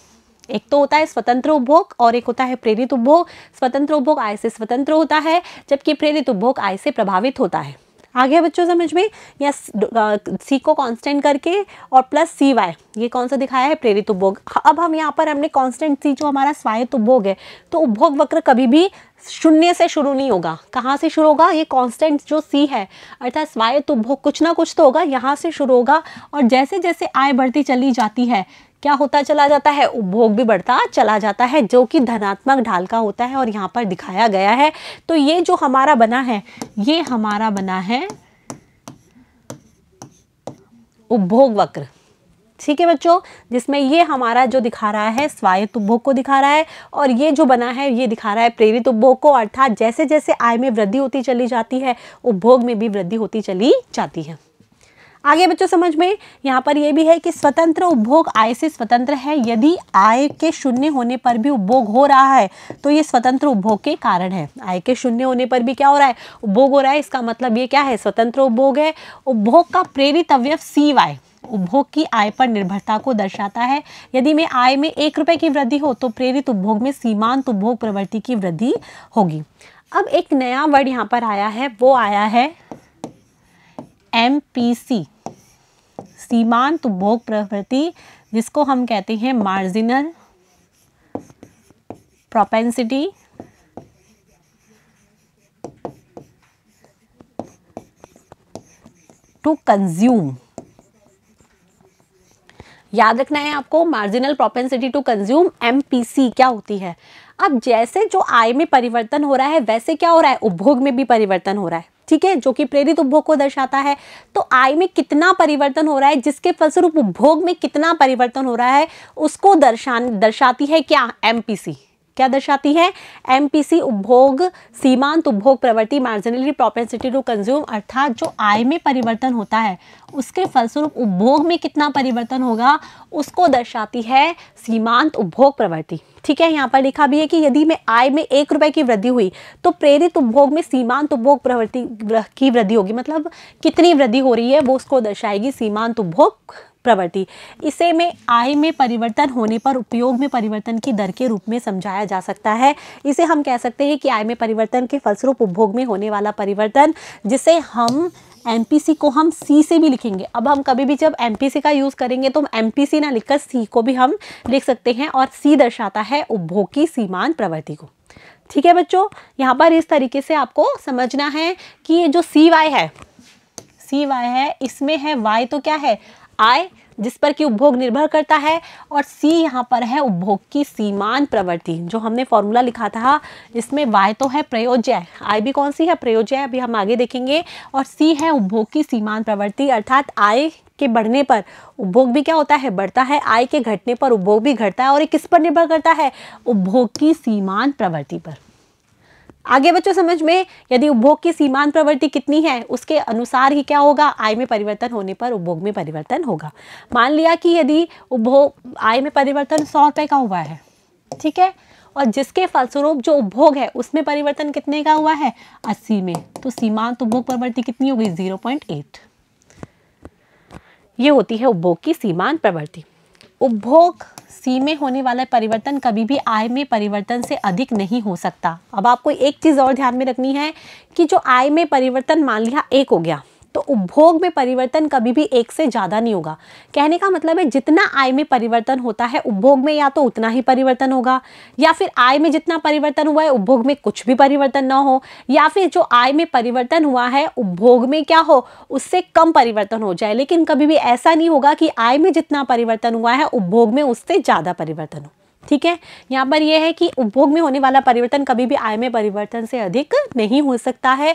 एक तो होता है स्वतंत्र उपभोग और एक होता है प्रेरित उपभोग स्वतंत्र उपभोग आय से स्वतंत्र होता है जबकि प्रेरित उपभोग आय से प्रभावित होता है आ गया बच्चों समझ में या सी को कांस्टेंट करके और प्लस सी वाई ये कौन सा दिखाया है प्रेरित उपभोग अब हम यहाँ पर हमने कांस्टेंट सी जो हमारा स्वायत्त उपभोग है तो उपभोग वक्र कभी भी शून्य से शुरू नहीं होगा कहाँ से शुरू होगा ये कांस्टेंट जो सी है अर्थात स्वायत्त उपभोग कुछ ना कुछ तो होगा यहाँ से शुरू होगा और जैसे जैसे आय बढ़ती चली जाती है क्या होता चला जाता है उपभोग भी बढ़ता चला जाता है जो कि धनात्मक ढाल का होता है और यहाँ पर दिखाया गया है तो ये जो हमारा बना है ये हमारा बना है उपभोग वक्र ठीक है बच्चों जिसमें ये हमारा जो दिखा रहा है स्वायत्त उपभोग को दिखा रहा है और ये जो बना है ये दिखा रहा है प्रेरित उपभोग को अर्थात जैसे जैसे आय में वृद्धि होती चली जाती है उपभोग में भी वृद्धि होती चली जाती है आगे बच्चों समझ में यहाँ पर यह भी है कि स्वतंत्र उपभोग आय से स्वतंत्र है यदि आय के शून्य होने पर भी उपभोग हो रहा है तो ये स्वतंत्र उपभोग के कारण है आय के शून्य होने पर भी क्या हो रहा है उपभोग हो रहा है इसका मतलब ये क्या है स्वतंत्र उपभोग है उपभोग का प्रेरित अवयव सी वाय उपभोग की आय पर निर्भरता को दर्शाता है यदि मैं आय में एक रुपए की वृद्धि हो तो प्रेरित उपभोग में सीमांत उपभोग प्रवृत्ति की वृद्धि होगी अब एक नया वर्ड यहाँ पर आया है वो आया है एम पी सी सीमांत उपभोग प्रवृत्ति जिसको हम कहते हैं मार्जिनल प्रोपेंसिटी टू कंज्यूम याद रखना है आपको marginal propensity to consume M क्या होती है अब जैसे जो आय में परिवर्तन हो रहा है वैसे क्या हो रहा है उपभोग में भी परिवर्तन हो रहा है ठीक है जो कि प्रेरित उपभोग को दर्शाता है तो आय में कितना परिवर्तन हो रहा है जिसके फलस्वरूप उपभोग में कितना परिवर्तन हो रहा है उसको दर्शान दर्शाती है क्या एमपीसी क्या दर्शाती है एमपीसी उपभोग सीमांत उपभोग प्रवृत्ति मार्जिनली प्रोपेंसिटी टू कंज्यूम अर्थात जो आय में परिवर्तन होता है उसके फलस्वरूप उपभोग में कितना परिवर्तन होगा उसको दर्शाती है सीमांत उपभोग प्रवृत्ति ठीक है यहाँ पर लिखा भी है कि यदि मैं आय में एक रुपए की वृद्धि हुई तो प्रेरित उपभोग में सीमांत उपभोग प्रवृत्ति की वृद्धि होगी मतलब कितनी वृद्धि हो रही है वो उसको दर्शाएगी सीमांत उपभोग प्रवृत्ति इसे में आय में परिवर्तन होने पर उपयोग में परिवर्तन की दर के रूप में समझाया जा सकता है इसे हम कह सकते हैं कि आय में परिवर्तन के फलस्वरूप उपभोग में होने वाला परिवर्तन जिसे हम एम को हम सी से भी लिखेंगे अब हम कभी भी जब एम का यूज़ करेंगे तो एम ना लिखकर सी को भी हम लिख सकते हैं और सी दर्शाता है उपभोग की सीमान प्रवृत्ति को ठीक है बच्चों यहाँ पर इस तरीके से आपको समझना है कि ये जो सी वाई है सी वाई है इसमें है वाई तो क्या है आय जिस पर कि उपभोग निर्भर करता है और सी यहाँ पर है उपभोग की सीमान प्रवृत्ति जो हमने फॉर्मूला लिखा था इसमें वाय तो है प्रयोज्य आय भी कौन सी है प्रयोज्य अभी हम आगे देखेंगे और सी है उपभोग की सीमान प्रवृत्ति अर्थात आय के बढ़ने पर उपभोग भी क्या होता है बढ़ता है आय के घटने पर उपभोग भी घटता है और ये किस पर निर्भर करता है उपभोग की सीमान प्रवृत्ति पर आगे बच्चों समझ में यदि उपभोग की सीमांत प्रवृत्ति कितनी है उसके अनुसार ही क्या होगा आय में परिवर्तन होने पर उपभोग में परिवर्तन होगा मान लिया कि यदि उपभोग आय में परिवर्तन सौ रुपये का हुआ है ठीक है और जिसके फलस्वरूप जो उपभोग है उसमें परिवर्तन कितने का हुआ है अस्सी में तो सीमांत उपभोग प्रवृत्ति कितनी होगी जीरो पॉइंट एट ये होती है उपभोग की सीमांत प्रवृत्ति उपभोग सी में होने वाला परिवर्तन कभी भी आय में परिवर्तन से अधिक नहीं हो सकता अब आपको एक चीज़ और ध्यान में रखनी है कि जो आय में परिवर्तन मान लिया एक हो गया तो उपभोग में परिवर्तन कभी भी एक से ज़्यादा नहीं होगा कहने का मतलब है जितना आय में परिवर्तन होता है उपभोग में या तो उतना ही परिवर्तन होगा या फिर आय में जितना परिवर्तन हुआ है उपभोग में कुछ भी परिवर्तन ना हो या फिर जो आय में परिवर्तन हुआ है उपभोग में क्या हो उससे कम परिवर्तन हो जाए लेकिन कभी भी ऐसा नहीं होगा कि आय में जितना परिवर्तन हुआ है उपभोग में उससे ज़्यादा परिवर्तन हो ठीक है यहाँ पर यह है कि उपभोग में होने वाला परिवर्तन कभी भी आय में परिवर्तन से अधिक नहीं हो सकता है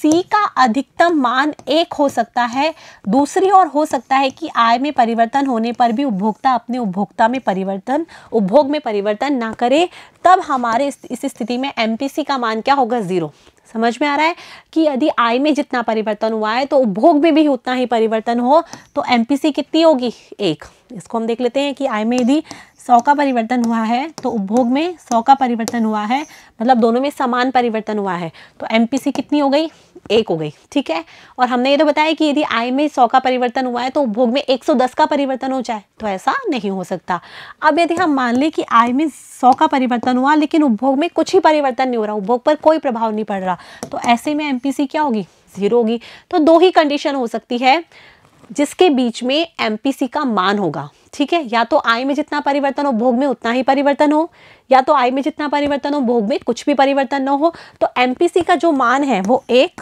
सी का अधिकतम मान एक हो सकता है दूसरी ओर हो सकता है कि आय में परिवर्तन होने पर भी उपभोक्ता अपने उपभोक्ता में परिवर्तन उपभोग में परिवर्तन ना करे तब हमारे इस स्थिति में एम का मान क्या होगा ज़ीरो समझ में आ रहा है कि यदि आय में जितना परिवर्तन हुआ है तो उपभोग में भी उतना ही परिवर्तन हो तो एम कितनी होगी एक इसको हम देख लेते हैं कि आय में यदि सौ का परिवर्तन हुआ है तो उपभोग में सौ का परिवर्तन हुआ है मतलब दोनों में समान परिवर्तन हुआ है तो एम कितनी हो गई एक हो गई ठीक है और हमने ये तो बताया कि यदि आय में सौ का परिवर्तन हुआ है तो उपभोग में एक का परिवर्तन हो जाए तो ऐसा नहीं हो सकता अब यदि हम मान लें कि आय में सौ का परिवर्तन हुआ लेकिन उपभोग में कुछ ही परिवर्तन नहीं हो रहा उपभोग पर कोई प्रभाव नहीं पड़ रहा तो ऐसे में एम क्या होगी ज़ीरो होगी तो दो ही कंडीशन हो सकती है जिसके बीच में एम का मान होगा ठीक है या तो आय में जितना परिवर्तन हो भोग में उतना ही परिवर्तन हो या तो आय में जितना परिवर्तन हो भोग में कुछ भी परिवर्तन न हो तो एम का जो मान है वो एक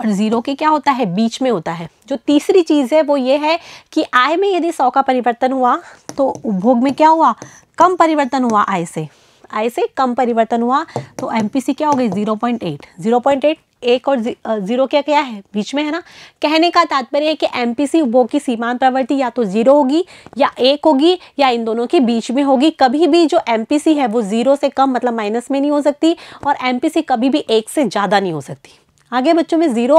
और ज़ीरो के क्या होता है बीच में होता है जो तीसरी चीज़ है वो ये है कि आय में यदि सौ का परिवर्तन हुआ तो उपभोग में क्या हुआ कम परिवर्तन हुआ आय से आय से कम परिवर्तन हुआ तो एम क्या हो गई zero point eight zero point eight एक और ज़ीरो क्या क्या है बीच में है ना कहने का तात्पर्य है कि एमपीसी वो की सीमांत प्रवृत्ति या तो ज़ीरो होगी या एक होगी या इन दोनों के बीच में होगी कभी भी जो एमपीसी है वो ज़ीरो से कम मतलब माइनस में नहीं हो सकती और एमपीसी कभी भी एक से ज़्यादा नहीं हो सकती आगे बच्चों में ज़ीरो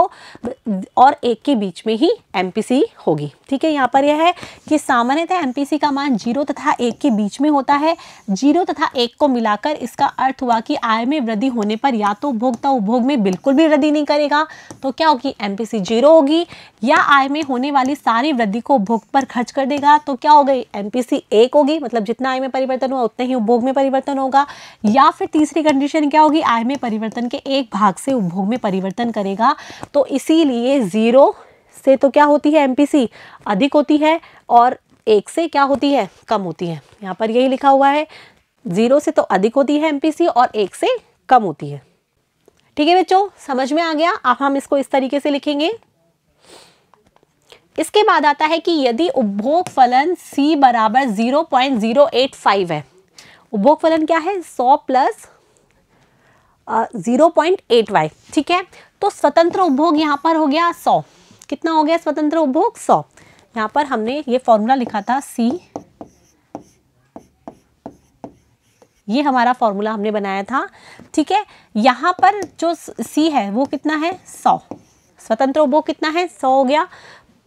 और एक के बीच में ही एम होगी ठीक है यहाँ पर यह है कि सामान्यतः एम का मान जीरो तथा एक के बीच में होता है जीरो तथा एक को मिलाकर इसका अर्थ हुआ कि आय में वृद्धि होने पर या तो उपभोक्ता उपभोग में बिल्कुल भी वृद्धि नहीं करेगा तो क्या होगी एम जीरो होगी या आय में होने वाली सारी वृद्धि को उपभोग पर खर्च कर देगा तो क्या हो गई एम एक होगी मतलब जितना आय में परिवर्तन हुआ उतना ही उपभोग में परिवर्तन होगा या फिर तीसरी कंडीशन क्या होगी आय में परिवर्तन के एक भाग से उपभोग में परिवर्तन परिवर्तन करेगा तो इसीलिए ज़ीरो से तो क्या होती है एमपीसी अधिक होती है और एक से क्या होती है कम होती है यहाँ पर यही लिखा हुआ है ज़ीरो से तो अधिक होती है एमपीसी और एक से कम होती है ठीक है बच्चों समझ में आ गया अब हम इसको इस तरीके से लिखेंगे इसके बाद आता है कि यदि उपभोग फलन सी बराबर zero zero point eight five है उपभोग फलन क्या है सौ plus zero point eight Y ठीक है तो स्वतंत्र उपभोग यहाँ पर हो गया सौ कितना हो गया स्वतंत्र उपभोग सौ यहाँ पर हमने ये फॉर्मूला लिखा था सी ये हमारा फॉर्मूला हमने बनाया था ठीक है यहाँ पर जो सी है वो कितना है सौ स्वतंत्र उपभोग कितना है सौ हो गया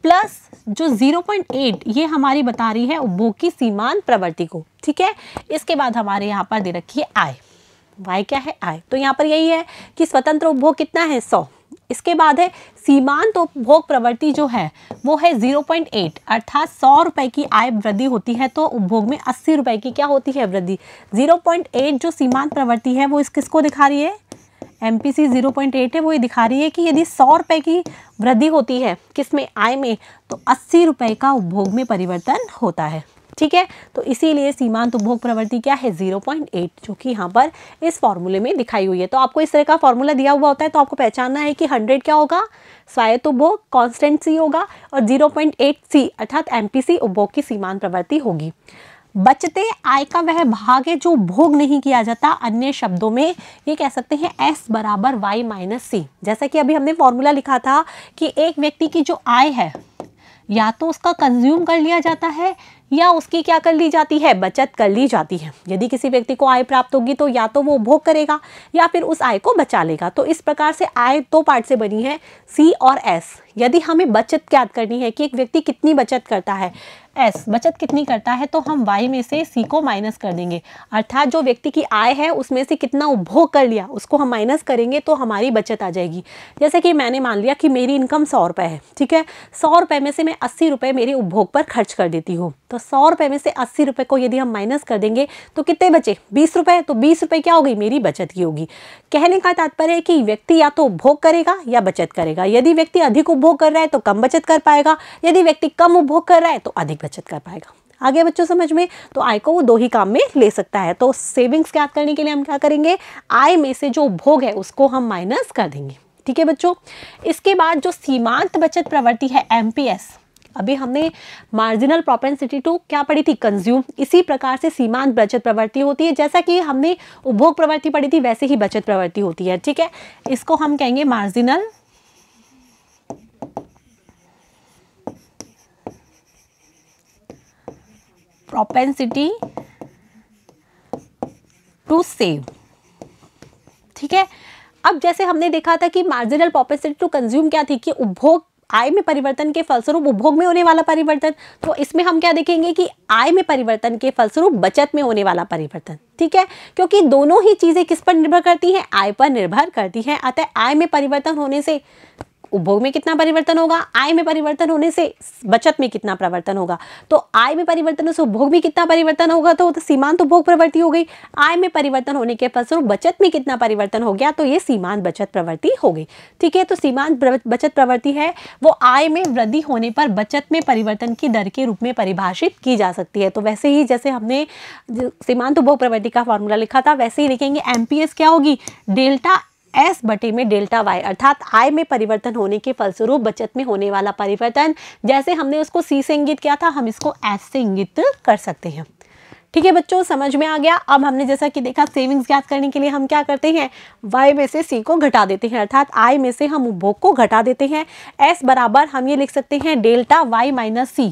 प्लस जो 0.8 ये हमारी बता रही है उपभोग की सीमांत प्रवृत्ति को ठीक है इसके बाद हमारे यहाँ पर दे रखी है आय वाई क्या है आय तो यहाँ पर यही है कि स्वतंत्र उपभोग कितना है सौ इसके बाद है सीमांत तो उपभोग प्रवृत्ति जो है वो है 0.8 अर्थात सौ रुपए की आय वृद्धि होती है तो उपभोग में अस्सी रुपए की क्या होती है वृद्धि 0.8 जो सीमांत प्रवृत्ति है वो इस किसको दिखा रही है M P C zero point eight है वो ये दिखा रही है कि यदि सौ रुपए की वृद्धि होती है किसमें आय में तो अस्सी रुपए का उपभोग में परिवर्तन होता है ठीक है तो इसीलिए सीमांत उपभोग प्रवृत्ति क्या है 0.8 जो कि यहाँ पर इस फॉर्मूले में दिखाई हुई है तो आपको इस तरह का फॉर्मूला दिया हुआ होता है तो आपको पहचानना है कि 100 क्या होगा स्वायत्त उपभोग कॉन्स्टेंट सी होगा और 0.8 सी अर्थात एमपीसी उपभोग की सीमांत प्रवृत्ति होगी बचते आय का वह भाग है जो भोग नहीं किया जाता अन्य शब्दों में ये कह सकते हैं एस बराबर वाई माइनस सी जैसा कि अभी हमने फॉर्मूला लिखा था कि एक व्यक्ति की जो आय है या तो उसका कंज्यूम कर लिया जाता है या उसकी क्या कर ली जाती है बचत कर ली जाती है यदि किसी व्यक्ति को आय प्राप्त होगी तो या तो वो उपभोग करेगा या फिर उस आय को बचा लेगा तो इस प्रकार से आय दो पार्ट से बनी है सी और एस यदि हमें बचत याद करनी है कि एक व्यक्ति कितनी बचत करता है एस बचत कितनी करता है तो हम वाई में से सी को माइनस कर देंगे अर्थात जो व्यक्ति की आय है उसमें से कितना उपभोग कर लिया उसको हम माइनस करेंगे तो हमारी बचत आ जाएगी जैसे कि मैंने मान लिया कि मेरी इनकम सौ रुपये है ठीक है सौ रुपये में से मैं अस्सी रुपये मेरे उपभोग पर खर्च कर देती हूँ तो सौ रुपये में से अस्सी रुपये को यदि हम माइनस कर देंगे तो कितने बचे बीस रुपये तो बीस रुपये क्या हो गई मेरी बचत की होगी कहने का तात्पर्य है कि व्यक्ति या तो उपभोग करेगा या बचत करेगा यदि व्यक्ति अधिक उपभोग कर रहा है तो कम बचत कर पाएगा यदि व्यक्ति कम उपभोग कर रहा है तो अधिक बचत कर पाएगा आगे बच्चों समझ में तो आय को वो दो ही काम में ले सकता है तो सेविंग्स याद करने के लिए हम क्या करेंगे आय में से जो उपभोग है उसको हम माइनस कर देंगे ठीक है बच्चों इसके बाद जो सीमांत बचत प्रवृत्ति है एम अभी हमने मार्जिनल प्रोपेंसिटी टू क्या पढ़ी थी कंज्यूम इसी प्रकार से सीमांत बचत प्रवृत्ति होती है जैसा कि हमने उपभोग प्रवृत्ति पढ़ी थी वैसे ही बचत प्रवृत्ति होती है ठीक है इसको हम कहेंगे मार्जिनल प्रोपेंसिटी टू सेव ठीक है अब जैसे हमने देखा था कि मार्जिनल प्रोपेंसिटी टू कंज्यूम क्या थी कि उपभोग आय में परिवर्तन के फलस्वरूप उपभोग में होने वाला परिवर्तन तो इसमें हम क्या देखेंगे कि आय में परिवर्तन के फलस्वरूप बचत में होने वाला परिवर्तन ठीक है क्योंकि दोनों ही चीज़ें किस पर निर्भर करती हैं आय पर निर्भर करती हैं अतः आय में परिवर्तन होने से उपभोग में कितना परिवर्तन होगा आय में परिवर्तन होने से बचत में कितना परिवर्तन होगा तो आय में परिवर्तन से उपभोग में कितना परिवर्तन होगा तो, तो सीमांत उपभोग प्रवृत्ति हो गई आय में परिवर्तन होने के फलस्वरूप बचत में कितना परिवर्तन हो गया तो ये सीमांत बचत प्रवृत्ति हो गई ठीक है तो सीमांत बचत प्रवृत्ति है वो आय में वृद्धि होने पर बचत में परिवर्तन की दर के रूप में परिभाषित की जा सकती है तो वैसे ही जैसे हमने सीमांत उपभोग प्रवृत्ति का फॉर्मूला लिखा था वैसे ही लिखेंगे एमपीएस क्या होगी डेल्टा एस बटे में डेल्टा वाई अर्थात आय में परिवर्तन होने के फलस्वरूप बचत में होने वाला परिवर्तन जैसे हमने उसको सी से इंगित किया था हम इसको एस से इंगित कर सकते हैं ठीक है बच्चों समझ में आ गया अब हमने जैसा कि देखा सेविंग्स ज्ञात करने के लिए हम क्या करते हैं वाई में से सी को घटा देते हैं अर्थात आई में से हम उपभोग को घटा देते हैं एस बराबर हम ये लिख सकते हैं डेल्टा वाई माइनस सी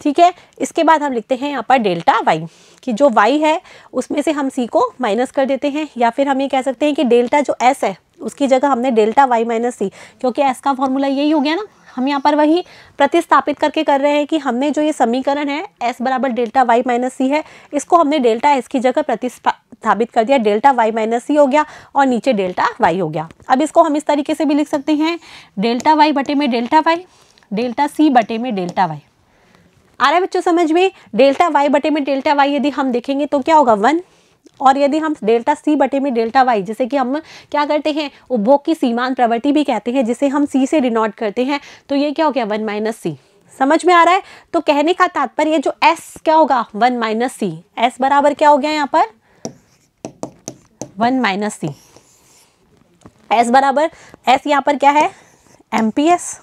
ठीक है इसके बाद हम लिखते हैं यहाँ पर डेल्टा वाई कि जो वाई है उसमें से हम सी को माइनस कर देते हैं या फिर हम ये कह सकते हैं कि डेल्टा जो एस है उसकी जगह हमने डेल्टा वाई माइनस सी क्योंकि एस का फॉर्मूला यही हो गया ना हम यहाँ पर वही प्रतिस्थापित करके कर रहे हैं कि हमने जो ये समीकरण है एस बराबर डेल्टा वाई माइनस सी है इसको हमने डेल्टा एस की जगह प्रतिस्थापित कर दिया डेल्टा वाई माइनस सी हो गया और नीचे डेल्टा वाई हो गया अब इसको हम इस तरीके से भी लिख सकते हैं डेल्टा वाई बटे में डेल्टा वाई डेल्टा सी बटे में डेल्टा वाई आ रहा है बच्चों समझ में डेल्टा वाई बटे में डेल्टा वाई यदि हम देखेंगे तो क्या होगा वन और यदि हम डेल्टा सी बटे में डेल्टा वाई जैसे कि हम क्या करते हैं उपभोग की सीमान प्रवृत्ति भी कहते हैं जिसे हम सी से डिनोट करते हैं तो ये क्या हो गया वन माइनस सी समझ में आ रहा है तो कहने का तात्पर्य जो एस क्या होगा वन माइनस सी एस बराबर क्या हो गया यहाँ पर वन माइनस सी एस बराबर एस यहाँ पर क्या है एम पी एस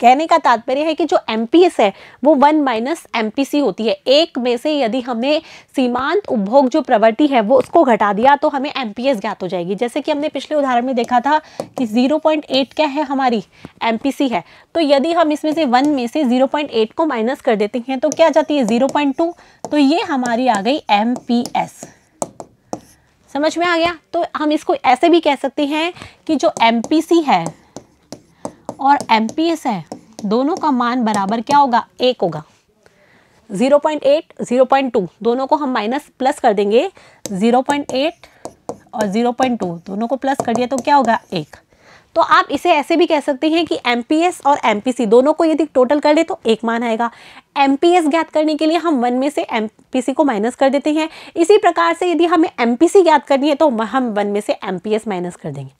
कहने का तात्पर्य है कि जो एम है वो वन माइनस एम होती है एक में से यदि हमने सीमांत उपभोग जो प्रवृत्ति है वो उसको घटा दिया तो हमें एम ज्ञात हो जाएगी जैसे कि हमने पिछले उदाहरण में देखा था कि 0.8 क्या है हमारी एम है तो यदि हम इसमें से वन में से 0.8 को माइनस कर देते हैं तो क्या जाती है जीरो तो ये हमारी आ गई एम समझ में आ गया तो हम इसको ऐसे भी कह सकते हैं कि जो एम है और एम है दोनों का मान बराबर क्या होगा एक होगा 0.8, 0.2 दोनों को हम माइनस प्लस कर देंगे 0.8 और 0.2 दोनों को प्लस कर दिया तो क्या होगा एक तो आप इसे ऐसे भी कह सकते हैं कि एम और एम दोनों को यदि टोटल कर ले तो एक मान आएगा एम ज्ञात करने के लिए हम वन में से एम को माइनस कर देते हैं इसी प्रकार से यदि हमें एम ज्ञात करनी है तो हम वन में से एम माइनस कर देंगे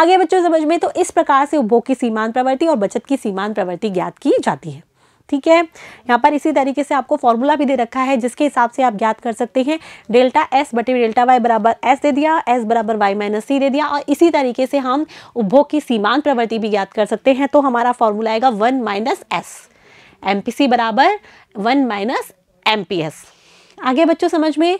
आगे बच्चों समझ में तो इस प्रकार से उपभोग की सीमांत प्रवृत्ति और बचत की सीमांत प्रवृत्ति ज्ञात की जाती है ठीक है यहाँ पर इसी तरीके से आपको फॉर्मूला भी दे रखा है जिसके हिसाब से आप ज्ञात कर सकते हैं डेल्टा एस बटे डेल्टा वाई बराबर एस दे दिया एस बराबर वाई माइनस सी दे दिया और इसी तरीके से हम उपभोग की सीमांत प्रवृत्ति भी ज्ञात कर सकते हैं तो हमारा फॉर्मूला आएगा one minus S M P C बराबर one minus M P S आगे बच्चों समझ में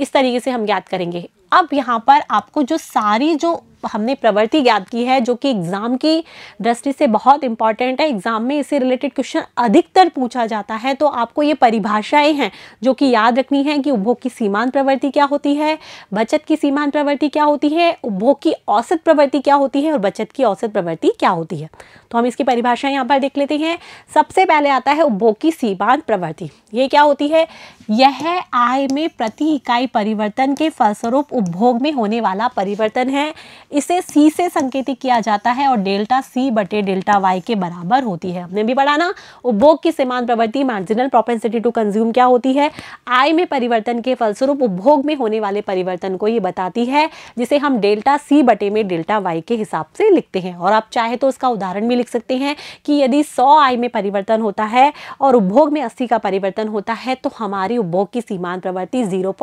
इस तरीके से हम ज्ञात करेंगे अब यहाँ पर आपको जो सारी जो हमने प्रवृत्ति याद की है जो कि एग्ज़ाम की दृष्टि से बहुत इंपॉर्टेंट है एग्ज़ाम में इससे रिलेटेड क्वेश्चन अधिकतर पूछा जाता है तो आपको ये परिभाषाएं हैं जो कि याद रखनी है कि उपभोग की सीमांत प्रवृत्ति क्या होती है बचत की सीमांत प्रवृत्ति क्या होती है उपभोग की औसत प्रवृत्ति क्या होती है और बचत की औसत प्रवृत्ति क्या होती है तो हम इसकी परिभाषा यहाँ पर देख लेते हैं सबसे पहले आता है उपभोग की सीमांत प्रवृत्ति ये क्या होती है यह आय में प्रति इकाई परिवर्तन के फलस्वरूप उपभोग में होने वाला परिवर्तन है इसे सी से संकेतित किया जाता है और डेल्टा सी बटे डेल्टा वाई के बराबर होती है हमने भी पढ़ा ना उपभोग की समान प्रवृत्ति मार्जिनल प्रोपेंसिटी टू कंज्यूम क्या होती है आय में परिवर्तन के फलस्वरूप उपभोग में होने वाले परिवर्तन को ये बताती है जिसे हम डेल्टा सी बटे में डेल्टा वाई के हिसाब से लिखते हैं और आप चाहे तो उसका उदाहरण भी लिख सकते हैं कि यदि सौ आय में परिवर्तन होता है और उपभोग में अस्सी का परिवर्तन होता है तो हमारी उपभोग की सीमांत प्रवृत्ति जीरो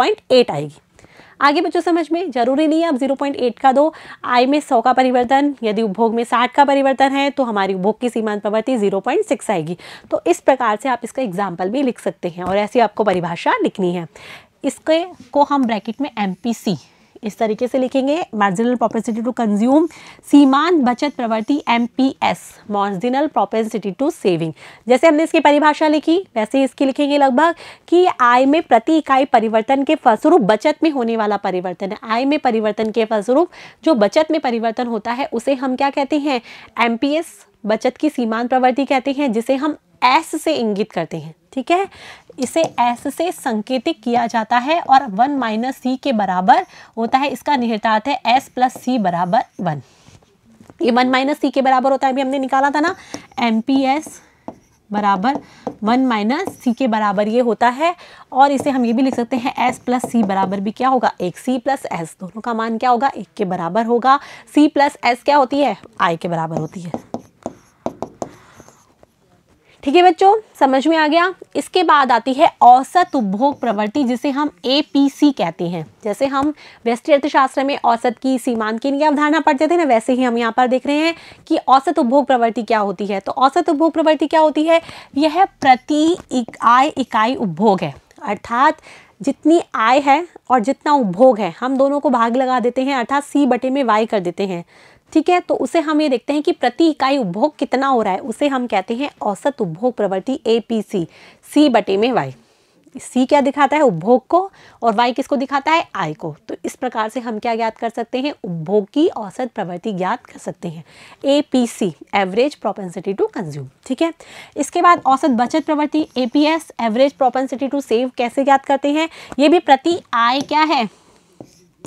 आएगी आगे बच्चों समझ में जरूरी नहीं है आप एट का दो आय में सौ का परिवर्तन यदि उपभोग में साठ का परिवर्तन है तो हमारी उपभोग की सीमांत प्रवृत्ति जीरो पॉइंट सिक्स आएगी तो इस प्रकार से आप इसका एग्जाम्पल भी लिख सकते हैं और ऐसी आपको परिभाषा लिखनी है इसके को हम ब्रैकेट में एम इस तरीके से लिखेंगे मार्जिनल प्रोपेंसिटी टू कंज्यूम सीमान बचत प्रवृत्ति M P S marginal propensity to saving जैसे हमने इसकी परिभाषा लिखी वैसे इसकी लिखेंगे लगभग कि आय में प्रति इकाई परिवर्तन के फलस्वरूप बचत में होने वाला परिवर्तन है आय में परिवर्तन के फलस्वरूप जो बचत में परिवर्तन होता है उसे हम क्या कहते हैं एम बचत की सीमान प्रवृत्ति कहते हैं जिसे हम एस से इंगित करते हैं ठीक है इसे एस से संकेतिक किया जाता है और वन माइनस सी के बराबर होता है इसका निहितार्थ है एस प्लस सी बराबर वन ये वन माइनस सी के बराबर होता है अभी हमने निकाला था ना एम पी एस बराबर वन माइनस सी के बराबर ये होता है और इसे हम ये भी लिख सकते हैं एस प्लस सी बराबर भी क्या होगा एक सी प्लस एस दोनों का मान क्या होगा एक के बराबर होगा सी प्लस एस क्या होती है आई के बराबर होती है ठीक है बच्चों समझ में आ गया इसके बाद आती है औसत उपभोग प्रवृत्ति जिसे हम ए पी सी कहते हैं जैसे हम वेस्टी अर्थशास्त्र में औसत की सीमांकन की अवधारणा पढ़ते थे ना वैसे ही हम यहाँ पर देख रहे हैं कि औसत उपभोग प्रवृत्ति क्या होती है तो औसत उपभोग प्रवृत्ति क्या होती है यह प्रति आय इकाई उपभोग है अर्थात जितनी आय है और जितना उपभोग है हम दोनों को भाग लगा देते हैं अर्थात सी बटे में वाई कर देते हैं ठीक है तो उसे हम ये देखते हैं कि प्रति इकाई उपभोग कितना हो रहा है उसे हम कहते हैं औसत उपभोग प्रवृत्ति ए पी सी सी बटे में वाई सी क्या दिखाता है उपभोग को और वाई किसको दिखाता है आय को तो इस प्रकार से हम क्या ज्ञात कर सकते हैं उपभोग की औसत प्रवृत्ति ज्ञात कर सकते हैं A P C average propensity to consume ठीक है इसके बाद औसत बचत प्रवृत्ति A P S average propensity to save कैसे ज्ञात करते हैं ये भी प्रति आय क्या है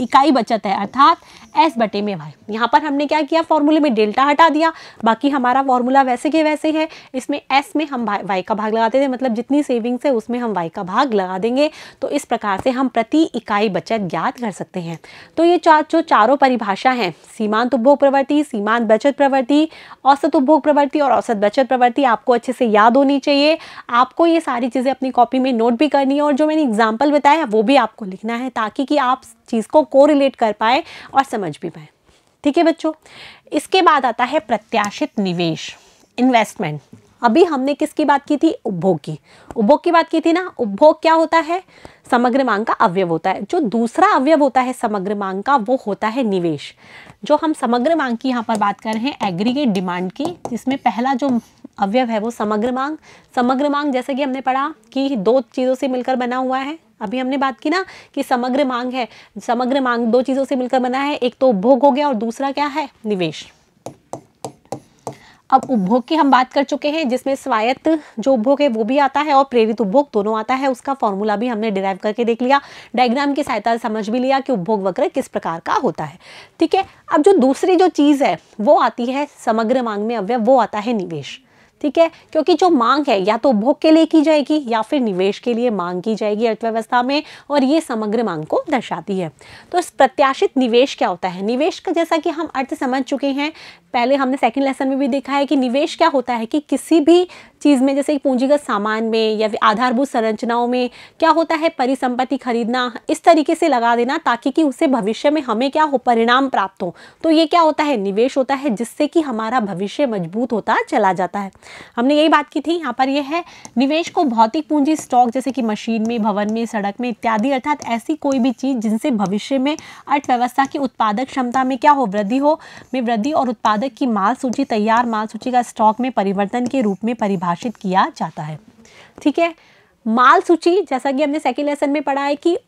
इकाई बचत है अर्थात एस बटे में वाई यहाँ पर हमने क्या किया फॉर्मूले में डेल्टा हटा दिया बाकी हमारा फॉर्मूला वैसे के वैसे है इसमें एस में हम वाई का भाग लगाते थे मतलब जितनी सेविंग्स है उसमें हम वाई का भाग लगा देंगे तो इस प्रकार से हम प्रति इकाई बचत ज्ञात कर सकते हैं तो ये चार जो चारों परिभाषा हैं सीमांत उपभोग प्रवृत्ति सीमांत बचत प्रवृत्ति औसत उपभोग प्रवृत्ति और औसत बचत प्रवृत्ति आपको अच्छे से याद होनी चाहिए आपको ये सारी चीज़ें अपनी कॉपी में नोट भी करनी है और जो मैंने एग्जाम्पल बताया वो भी आपको लिखना है ताकि कि आप चीज़ को को कर पाए और समझ समझ भी पाए ठीक है बच्चों इसके बाद आता है प्रत्याशित निवेश इन्वेस्टमेंट अभी हमने किसकी बात की थी उपभोग की उपभोग की बात की थी ना उपभोग क्या होता है समग्र मांग का अवयव होता है जो दूसरा अवयव होता है समग्र मांग का वो होता है निवेश जो हम समग्र मांग की यहाँ पर बात कर रहे हैं एग्रीगेट डिमांड की जिसमें पहला जो अवयव है वो समग्र मांग समग्र मांग जैसे कि हमने पढ़ा कि दो चीज़ों से मिलकर बना हुआ है अभी हमने बात की ना कि समग्र मांग है समग्र मांग दो चीज़ों से मिलकर बना है एक तो उपभोग हो गया और दूसरा क्या है निवेश अब उपभोग की हम बात कर चुके हैं जिसमें स्वायत्त जो उपभोग है वो भी आता है और प्रेरित उपभोग दोनों आता है उसका फॉर्मूला भी हमने डिराइव करके देख लिया डायग्राम की सहायता से समझ भी लिया कि उपभोग वक्र किस प्रकार का होता है ठीक है अब जो दूसरी जो चीज़ है वो आती है समग्र मांग में अव्यय वो आता है निवेश ठीक है क्योंकि जो मांग है या तो उपभोग के लिए की जाएगी या फिर निवेश के लिए मांग की जाएगी अर्थव्यवस्था में और ये समग्र मांग को दर्शाती है तो इस प्रत्याशित निवेश क्या होता है निवेश का जैसा कि हम अर्थ समझ चुके हैं पहले हमने सेकेंड लेसन में भी देखा है कि निवेश क्या होता है कि किसी भी चीज़ में जैसे पूंजीगत सामान में या आधारभूत संरचनाओं में क्या होता है परिसंपत्ति खरीदना इस तरीके से लगा देना ताकि कि उससे भविष्य में हमें क्या हो परिणाम प्राप्त हो तो ये क्या होता है निवेश होता है जिससे कि हमारा भविष्य मजबूत होता चला जाता है हमने यही बात की थी यहाँ पर यह है निवेश को भौतिक पूंजी स्टॉक जैसे कि मशीन में भवन में सड़क में इत्यादि अर्थात ऐसी कोई भी चीज़ जिनसे भविष्य में अर्थव्यवस्था की उत्पादक क्षमता में क्या हो वृद्धि हो में वृद्धि और उत्पादक की माल सूची तैयार माल सूची का स्टॉक में परिवर्तन के रूप में परिभाषित परिभाषित किया जाता है ठीक है माल सूची जैसा कि हमने सेकेंड लेसन में पढ़ा है कि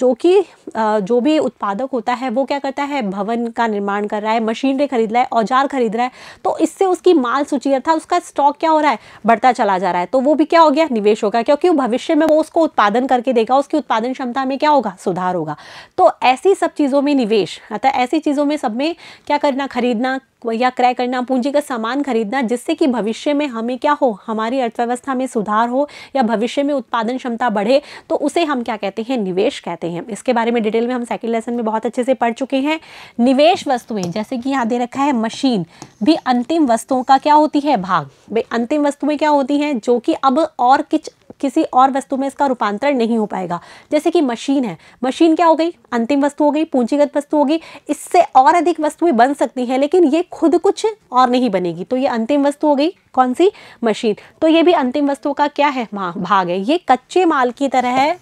जो कि जो भी उत्पादक होता है वो क्या करता है भवन का निर्माण कर रहा है मशीनरी खरीद रहा है औजार खरीद रहा है तो इससे उसकी माल सूची अर्थात उसका स्टॉक क्या हो रहा है बढ़ता चला जा रहा है तो वो भी क्या हो गया निवेश होगा क्योंकि वो भविष्य में वो उसको उत्पादन करके देगा उसकी उत्पादन क्षमता में क्या होगा सुधार होगा तो ऐसी सब चीज़ों में निवेश अर्थात ऐसी चीज़ों में सब में क्या करना खरीदना या क्रय करना पूंजी का सामान खरीदना जिससे कि भविष्य में हमें क्या हो हमारी अर्थव्यवस्था में सुधार हो या भविष्य में उत्पादन क्षमता बढ़े तो उसे हम क्या कहते हैं निवेश कहते हैं इसके बारे में डिटेल में हम सेकेंड लेसन में बहुत अच्छे से पढ़ चुके हैं निवेश वस्तुएं जैसे कि यहाँ दे रखा है मशीन भी अंतिम वस्तुओं का क्या होती है भाग भाई अंतिम वस्तुएं क्या होती हैं जो कि अब और किच किसी और वस्तु में इसका रूपांतरण नहीं हो पाएगा जैसे कि मशीन है मशीन क्या हो गई अंतिम वस्तु हो गई पूंजीगत वस्तु हो गई इससे और अधिक वस्तुएं बन सकती हैं लेकिन ये खुद कुछ और नहीं बनेगी तो ये अंतिम वस्तु हो गई कौन सी मशीन तो ये भी अंतिम वस्तु का क्या है भाग है ये कच्चे माल की तरह है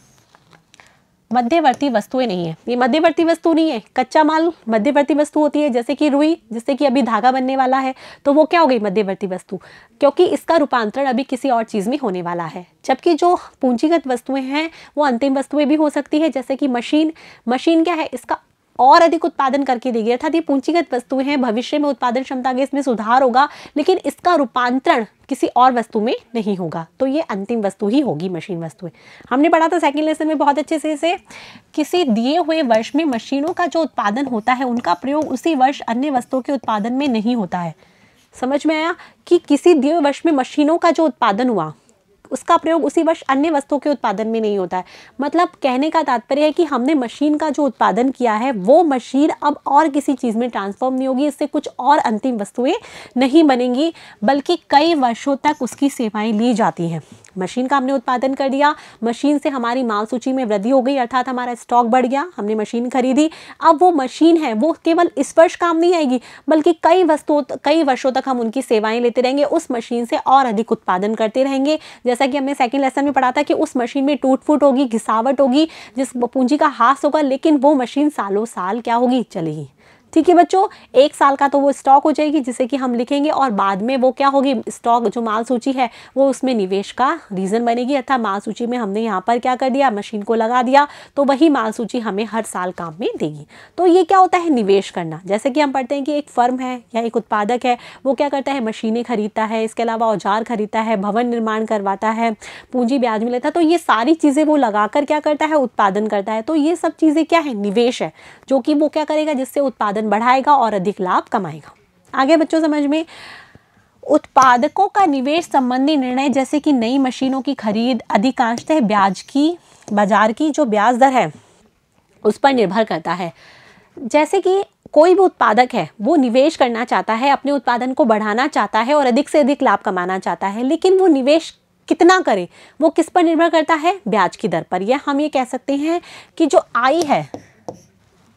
मध्यवर्ती वस्तुएं नहीं है ये मध्यवर्ती वस्तु नहीं है कच्चा माल मध्यवर्ती वस्तु होती है जैसे कि रुई जैसे कि अभी धागा बनने वाला है तो वो क्या हो गई मध्यवर्ती वस्तु क्योंकि इसका रूपांतरण अभी किसी और चीज़ में होने वाला है जबकि जो पूंजीगत वस्तुएं हैं वो अंतिम वस्तुएं भी हो सकती है जैसे कि मशीन मशीन क्या है इसका और अधिक उत्पादन करके देगी अर्थात ये पूंजीगत वस्तुएं हैं भविष्य में उत्पादन क्षमता के इसमें सुधार होगा लेकिन इसका रूपांतरण किसी और वस्तु में नहीं होगा तो ये अंतिम वस्तु ही होगी मशीन वस्तुएं हमने पढ़ा था सेकेंड लेसन में बहुत अच्छे से इसे किसी दिए हुए वर्ष में मशीनों का जो उत्पादन होता है उनका प्रयोग उसी वर्ष अन्य वस्तुओं के उत्पादन में नहीं होता है समझ में आया कि किसी दिए वर्ष में मशीनों का जो उत्पादन हुआ उसका प्रयोग उसी वर्ष अन्य वस्तुओं के उत्पादन में नहीं होता है मतलब कहने का तात्पर्य है कि हमने मशीन का जो उत्पादन किया है वो मशीन अब और किसी चीज़ में ट्रांसफॉर्म नहीं होगी इससे कुछ और अंतिम वस्तुएं नहीं बनेंगी बल्कि कई वर्षों तक उसकी सेवाएं ली जाती हैं मशीन का हमने उत्पादन कर दिया मशीन से हमारी माल सूची में वृद्धि हो गई अर्थात हमारा स्टॉक बढ़ गया हमने मशीन खरीदी अब वो मशीन है वो केवल इस वर्ष काम नहीं आएगी बल्कि कई वस्तुओं कई वर्षों तक हम उनकी सेवाएं लेते रहेंगे उस मशीन से और अधिक उत्पादन करते रहेंगे जैसा कि हमने सेकेंड लेसन में पढ़ा था कि उस मशीन में टूट फूट होगी घिसावट होगी जिस पूंजी का हास होगा लेकिन वो मशीन सालों साल क्या होगी चलेगी ठीक है बच्चों एक साल का तो वो स्टॉक हो जाएगी जिसे कि हम लिखेंगे और बाद में वो क्या होगी स्टॉक जो माल सूची है वो उसमें निवेश का रीज़न बनेगी अर्थात माल सूची में हमने यहाँ पर क्या कर दिया मशीन को लगा दिया तो वही माल सूची हमें हर साल काम में देगी तो ये क्या होता है निवेश करना जैसे कि हम पढ़ते हैं कि एक फर्म है या एक उत्पादक है वो क्या करता है मशीनें खरीदता है इसके अलावा औजार खरीदता है भवन निर्माण करवाता है पूंजी ब्याज में लेता है तो ये सारी चीज़ें वो लगाकर क्या करता है उत्पादन करता है तो ये सब चीज़ें क्या है निवेश है जो कि वो क्या करेगा जिससे उत्पादन उत्पादन बढ़ाएगा और अधिक लाभ कमाएगा आगे बच्चों समझ में उत्पादकों का निवेश संबंधी निर्णय जैसे कि नई मशीनों की खरीद अधिकांशतः ब्याज की बाजार की जो ब्याज दर है उस पर निर्भर करता है जैसे कि कोई भी उत्पादक है वो निवेश करना चाहता है अपने उत्पादन को बढ़ाना चाहता है और अधिक से अधिक लाभ कमाना चाहता है लेकिन वो निवेश कितना करे वो किस पर निर्भर करता है ब्याज की दर पर यह हम ये कह सकते हैं कि जो आई है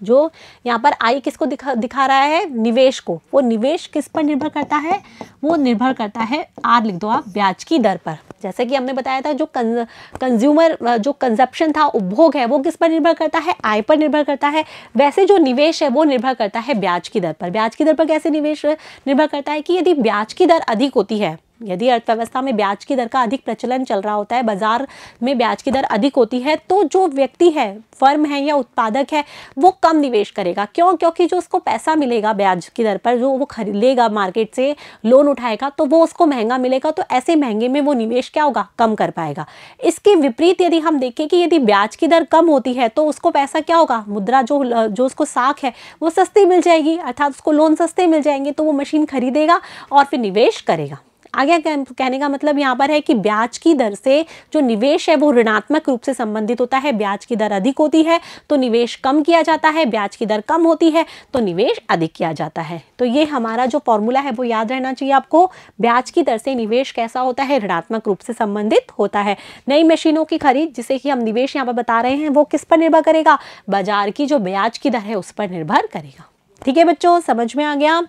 जो यहाँ पर आई किसको दिखा दिखा रहा है निवेश को वो निवेश किस पर निर्भर करता है वो निर्भर करता है आर लिख दो आप ब्याज की दर पर जैसे कि हमने बताया था जो कंज्यूमर जो कंजप्शन था उपभोग है वो किस पर निर्भर करता है आय पर निर्भर करता है वैसे जो निवेश है वो निर्भर करता है ब्याज की दर पर ब्याज की दर पर कैसे निवेश निर्भर करता है कि यदि ब्याज की दर अधिक होती है यदि अर्थव्यवस्था में ब्याज की दर का अधिक प्रचलन चल रहा होता है बाजार में ब्याज की दर अधिक होती है तो जो व्यक्ति है फर्म है या उत्पादक है वो कम निवेश करेगा क्यों क्योंकि जो उसको पैसा मिलेगा ब्याज की दर पर जो वो खरीदेगा मार्केट से लोन उठाएगा तो वो उसको महंगा मिलेगा तो ऐसे महंगे में वो निवेश क्या होगा कम कर पाएगा इसके विपरीत यदि हम देखें कि यदि ब्याज की दर कम होती है तो उसको पैसा क्या होगा मुद्रा जो जो उसको साख है वो सस्ती मिल जाएगी अर्थात उसको लोन सस्ते मिल जाएंगे तो वो मशीन खरीदेगा और फिर निवेश करेगा आगे कहने का मतलब यहाँ पर है कि ब्याज की दर से जो निवेश है वो ऋणात्मक रूप से संबंधित होता है ब्याज की दर अधिक होती है तो निवेश कम किया जाता है ब्याज की दर कम होती है तो निवेश अधिक किया जाता है तो ये हमारा जो फॉर्मूला है वो याद रहना चाहिए आपको ब्याज की दर से निवेश कैसा होता है ऋणात्मक रूप से संबंधित होता है नई मशीनों की खरीद जिसे कि हम निवेश यहाँ पर बता रहे हैं वो किस पर निर्भर करेगा बाजार की जो ब्याज की दर है उस पर निर्भर करेगा ठीक है बच्चों समझ में आ गया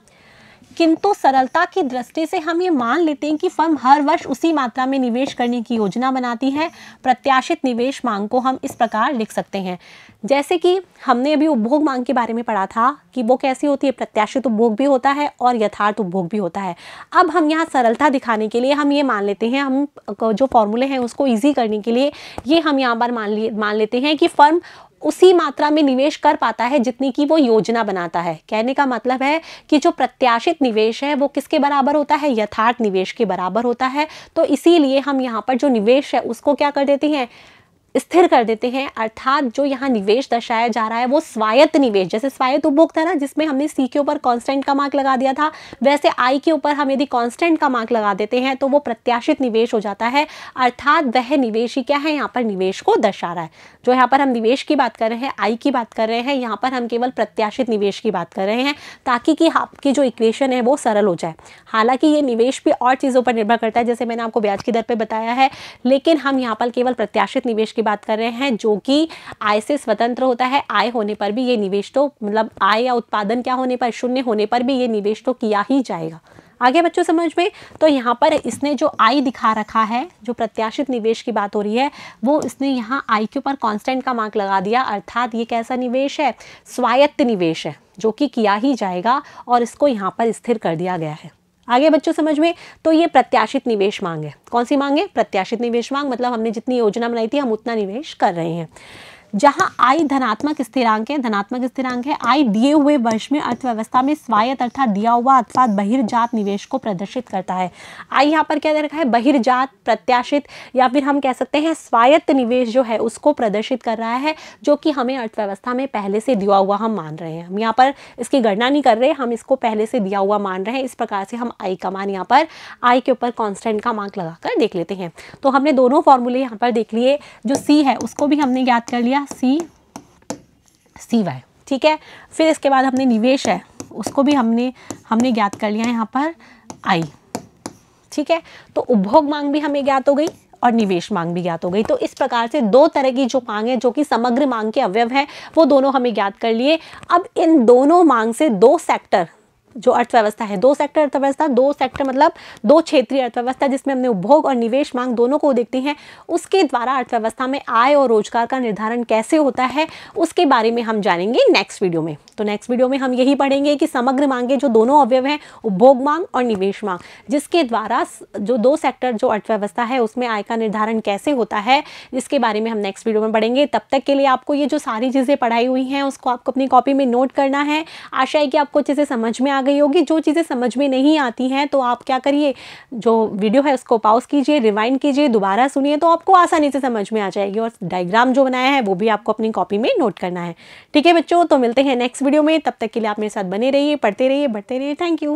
किंतु सरलता की दृष्टि से हम ये मान लेते हैं कि फर्म हर वर्ष उसी मात्रा में निवेश करने की योजना बनाती है प्रत्याशित निवेश मांग को हम इस प्रकार लिख सकते हैं जैसे कि हमने अभी उपभोग मांग के बारे में पढ़ा था कि वो कैसी होती है प्रत्याशित उपभोग भी होता है और यथार्थ उपभोग भी होता है अब हम यहाँ सरलता दिखाने के लिए हम ये मान लेते हैं हम जो फॉर्मूले हैं उसको ईजी करने के लिए ये हम यहाँ पर मान मान लेते हैं कि फर्म उसी मात्रा में निवेश कर पाता है जितनी की वो योजना बनाता है कहने का मतलब है कि जो प्रत्याशित निवेश है वो किसके बराबर होता है यथार्थ निवेश के बराबर होता है तो इसीलिए हम यहाँ पर जो निवेश है उसको क्या कर देते हैं स्थिर कर देते हैं अर्थात जो यहाँ निवेश दर्शाया जा रहा है वो स्वायत्त निवेश जैसे स्वायत्त उपभोक्ता है ना जिसमें हमने सी के ऊपर कांस्टेंट का मार्क लगा दिया था वैसे आई के ऊपर हम यदि कांस्टेंट का मार्क लगा देते हैं तो वो प्रत्याशित निवेश हो जाता है अर्थात वह निवेश ही क्या है यहाँ पर निवेश को दर्शा रहा है जो यहाँ पर हम निवेश की बात कर रहे हैं आई की बात कर रहे हैं यहाँ पर हम केवल प्रत्याशित निवेश की बात कर रहे हैं ताकि कि आपकी जो इक्वेशन है वो सरल हो जाए हालांकि ये निवेश भी और चीज़ों पर निर्भर करता है जैसे मैंने आपको ब्याज की दर पर बताया है लेकिन हम यहाँ पर केवल प्रत्याशित निवेश की बात कर रहे हैं जो कि आय से स्वतंत्र होता है आय होने पर भी ये निवेश तो मतलब आय या उत्पादन क्या होने पर शून्य होने पर भी ये निवेश तो किया ही जाएगा आगे बच्चों समझ में तो यहाँ पर इसने जो आई दिखा रखा है जो प्रत्याशित निवेश की बात हो रही है वो इसने यहाँ आई के ऊपर कॉन्स्टेंट का मार्क लगा दिया अर्थात ये कैसा निवेश है स्वायत्त निवेश है जो कि किया ही जाएगा और इसको यहाँ पर स्थिर कर दिया गया है आगे बच्चों समझ में तो ये प्रत्याशित निवेश मांग है कौन सी मांग है प्रत्याशित निवेश मांग मतलब हमने जितनी योजना बनाई थी हम उतना निवेश कर रहे हैं जहां आई धनात्मक स्थिरांक है धनात्मक स्थिरांक है आई दिए हुए वर्ष में अर्थव्यवस्था में स्वायत्त अर्थात दिया हुआ अर्थात बहिर्जात निवेश को प्रदर्शित करता है आई यहाँ पर क्या दे रखा है बहिर्जात प्रत्याशित या फिर हम कह सकते हैं स्वायत्त निवेश जो है उसको प्रदर्शित कर रहा है जो कि हमें अर्थव्यवस्था में पहले से दिया हुआ हम मान रहे हैं हम यहाँ पर इसकी गणना नहीं कर रहे हम इसको पहले से दिया हुआ मान रहे हैं इस प्रकार से हम आई का मान यहाँ पर आई के ऊपर कॉन्स्टेंट का मार्क लगाकर देख लेते हैं तो हमने दोनों फॉर्मूले यहाँ पर देख लिए जो सी है उसको भी हमने याद कर लिया है सी सी वाई ठीक है फिर इसके बाद हमने निवेश है उसको भी हमने हमने ज्ञात कर लिया यहाँ पर आई ठीक है तो उपभोग मांग भी हमें ज्ञात हो गई और निवेश मांग भी ज्ञात हो गई तो इस प्रकार से दो तरह की जो मांग है जो कि समग्र मांग के अवयव है वो दोनों हमें ज्ञात कर लिए अब इन दोनों मांग से दो सेक्टर जो अर्थव्यवस्था है दो सेक्टर अर्थव्यवस्था दो सेक्टर मतलब दो क्षेत्रीय अर्थव्यवस्था जिसमें हमने उपभोग और निवेश मांग दोनों को देखते हैं उसके द्वारा अर्थव्यवस्था में आय और रोजगार का निर्धारण कैसे होता है उसके बारे में हम जानेंगे नेक्स्ट वीडियो में तो नेक्स्ट वीडियो में हम यही पढ़ेंगे कि समग्र मांगे जो दोनों अवयव हैं उपभोग मांग और निवेश मांग जिसके द्वारा जो दो सेक्टर जो अर्थव्यवस्था है उसमें आय का निर्धारण कैसे होता है जिसके बारे में हम नेक्स्ट वीडियो में पढ़ेंगे तब तक के लिए आपको ये जो सारी चीज़ें पढ़ाई हुई हैं उसको आपको अपनी कॉपी में नोट करना है आशा है कि आपको अच्छे से समझ में आ गई होगी जो चीज़ें समझ में नहीं आती हैं तो आप क्या करिए जो वीडियो है उसको पॉज कीजिए रिवाइंड कीजिए दोबारा सुनिए तो आपको आसानी से समझ में आ जाएगी और डायग्राम जो बनाया है वो भी आपको अपनी कॉपी में नोट करना है ठीक है बच्चों तो मिलते हैं नेक्स्ट वीडियो में तब तक के लिए आप मेरे साथ बने रहिए पढ़ते रहिए बढ़ते रहिए थैंक यू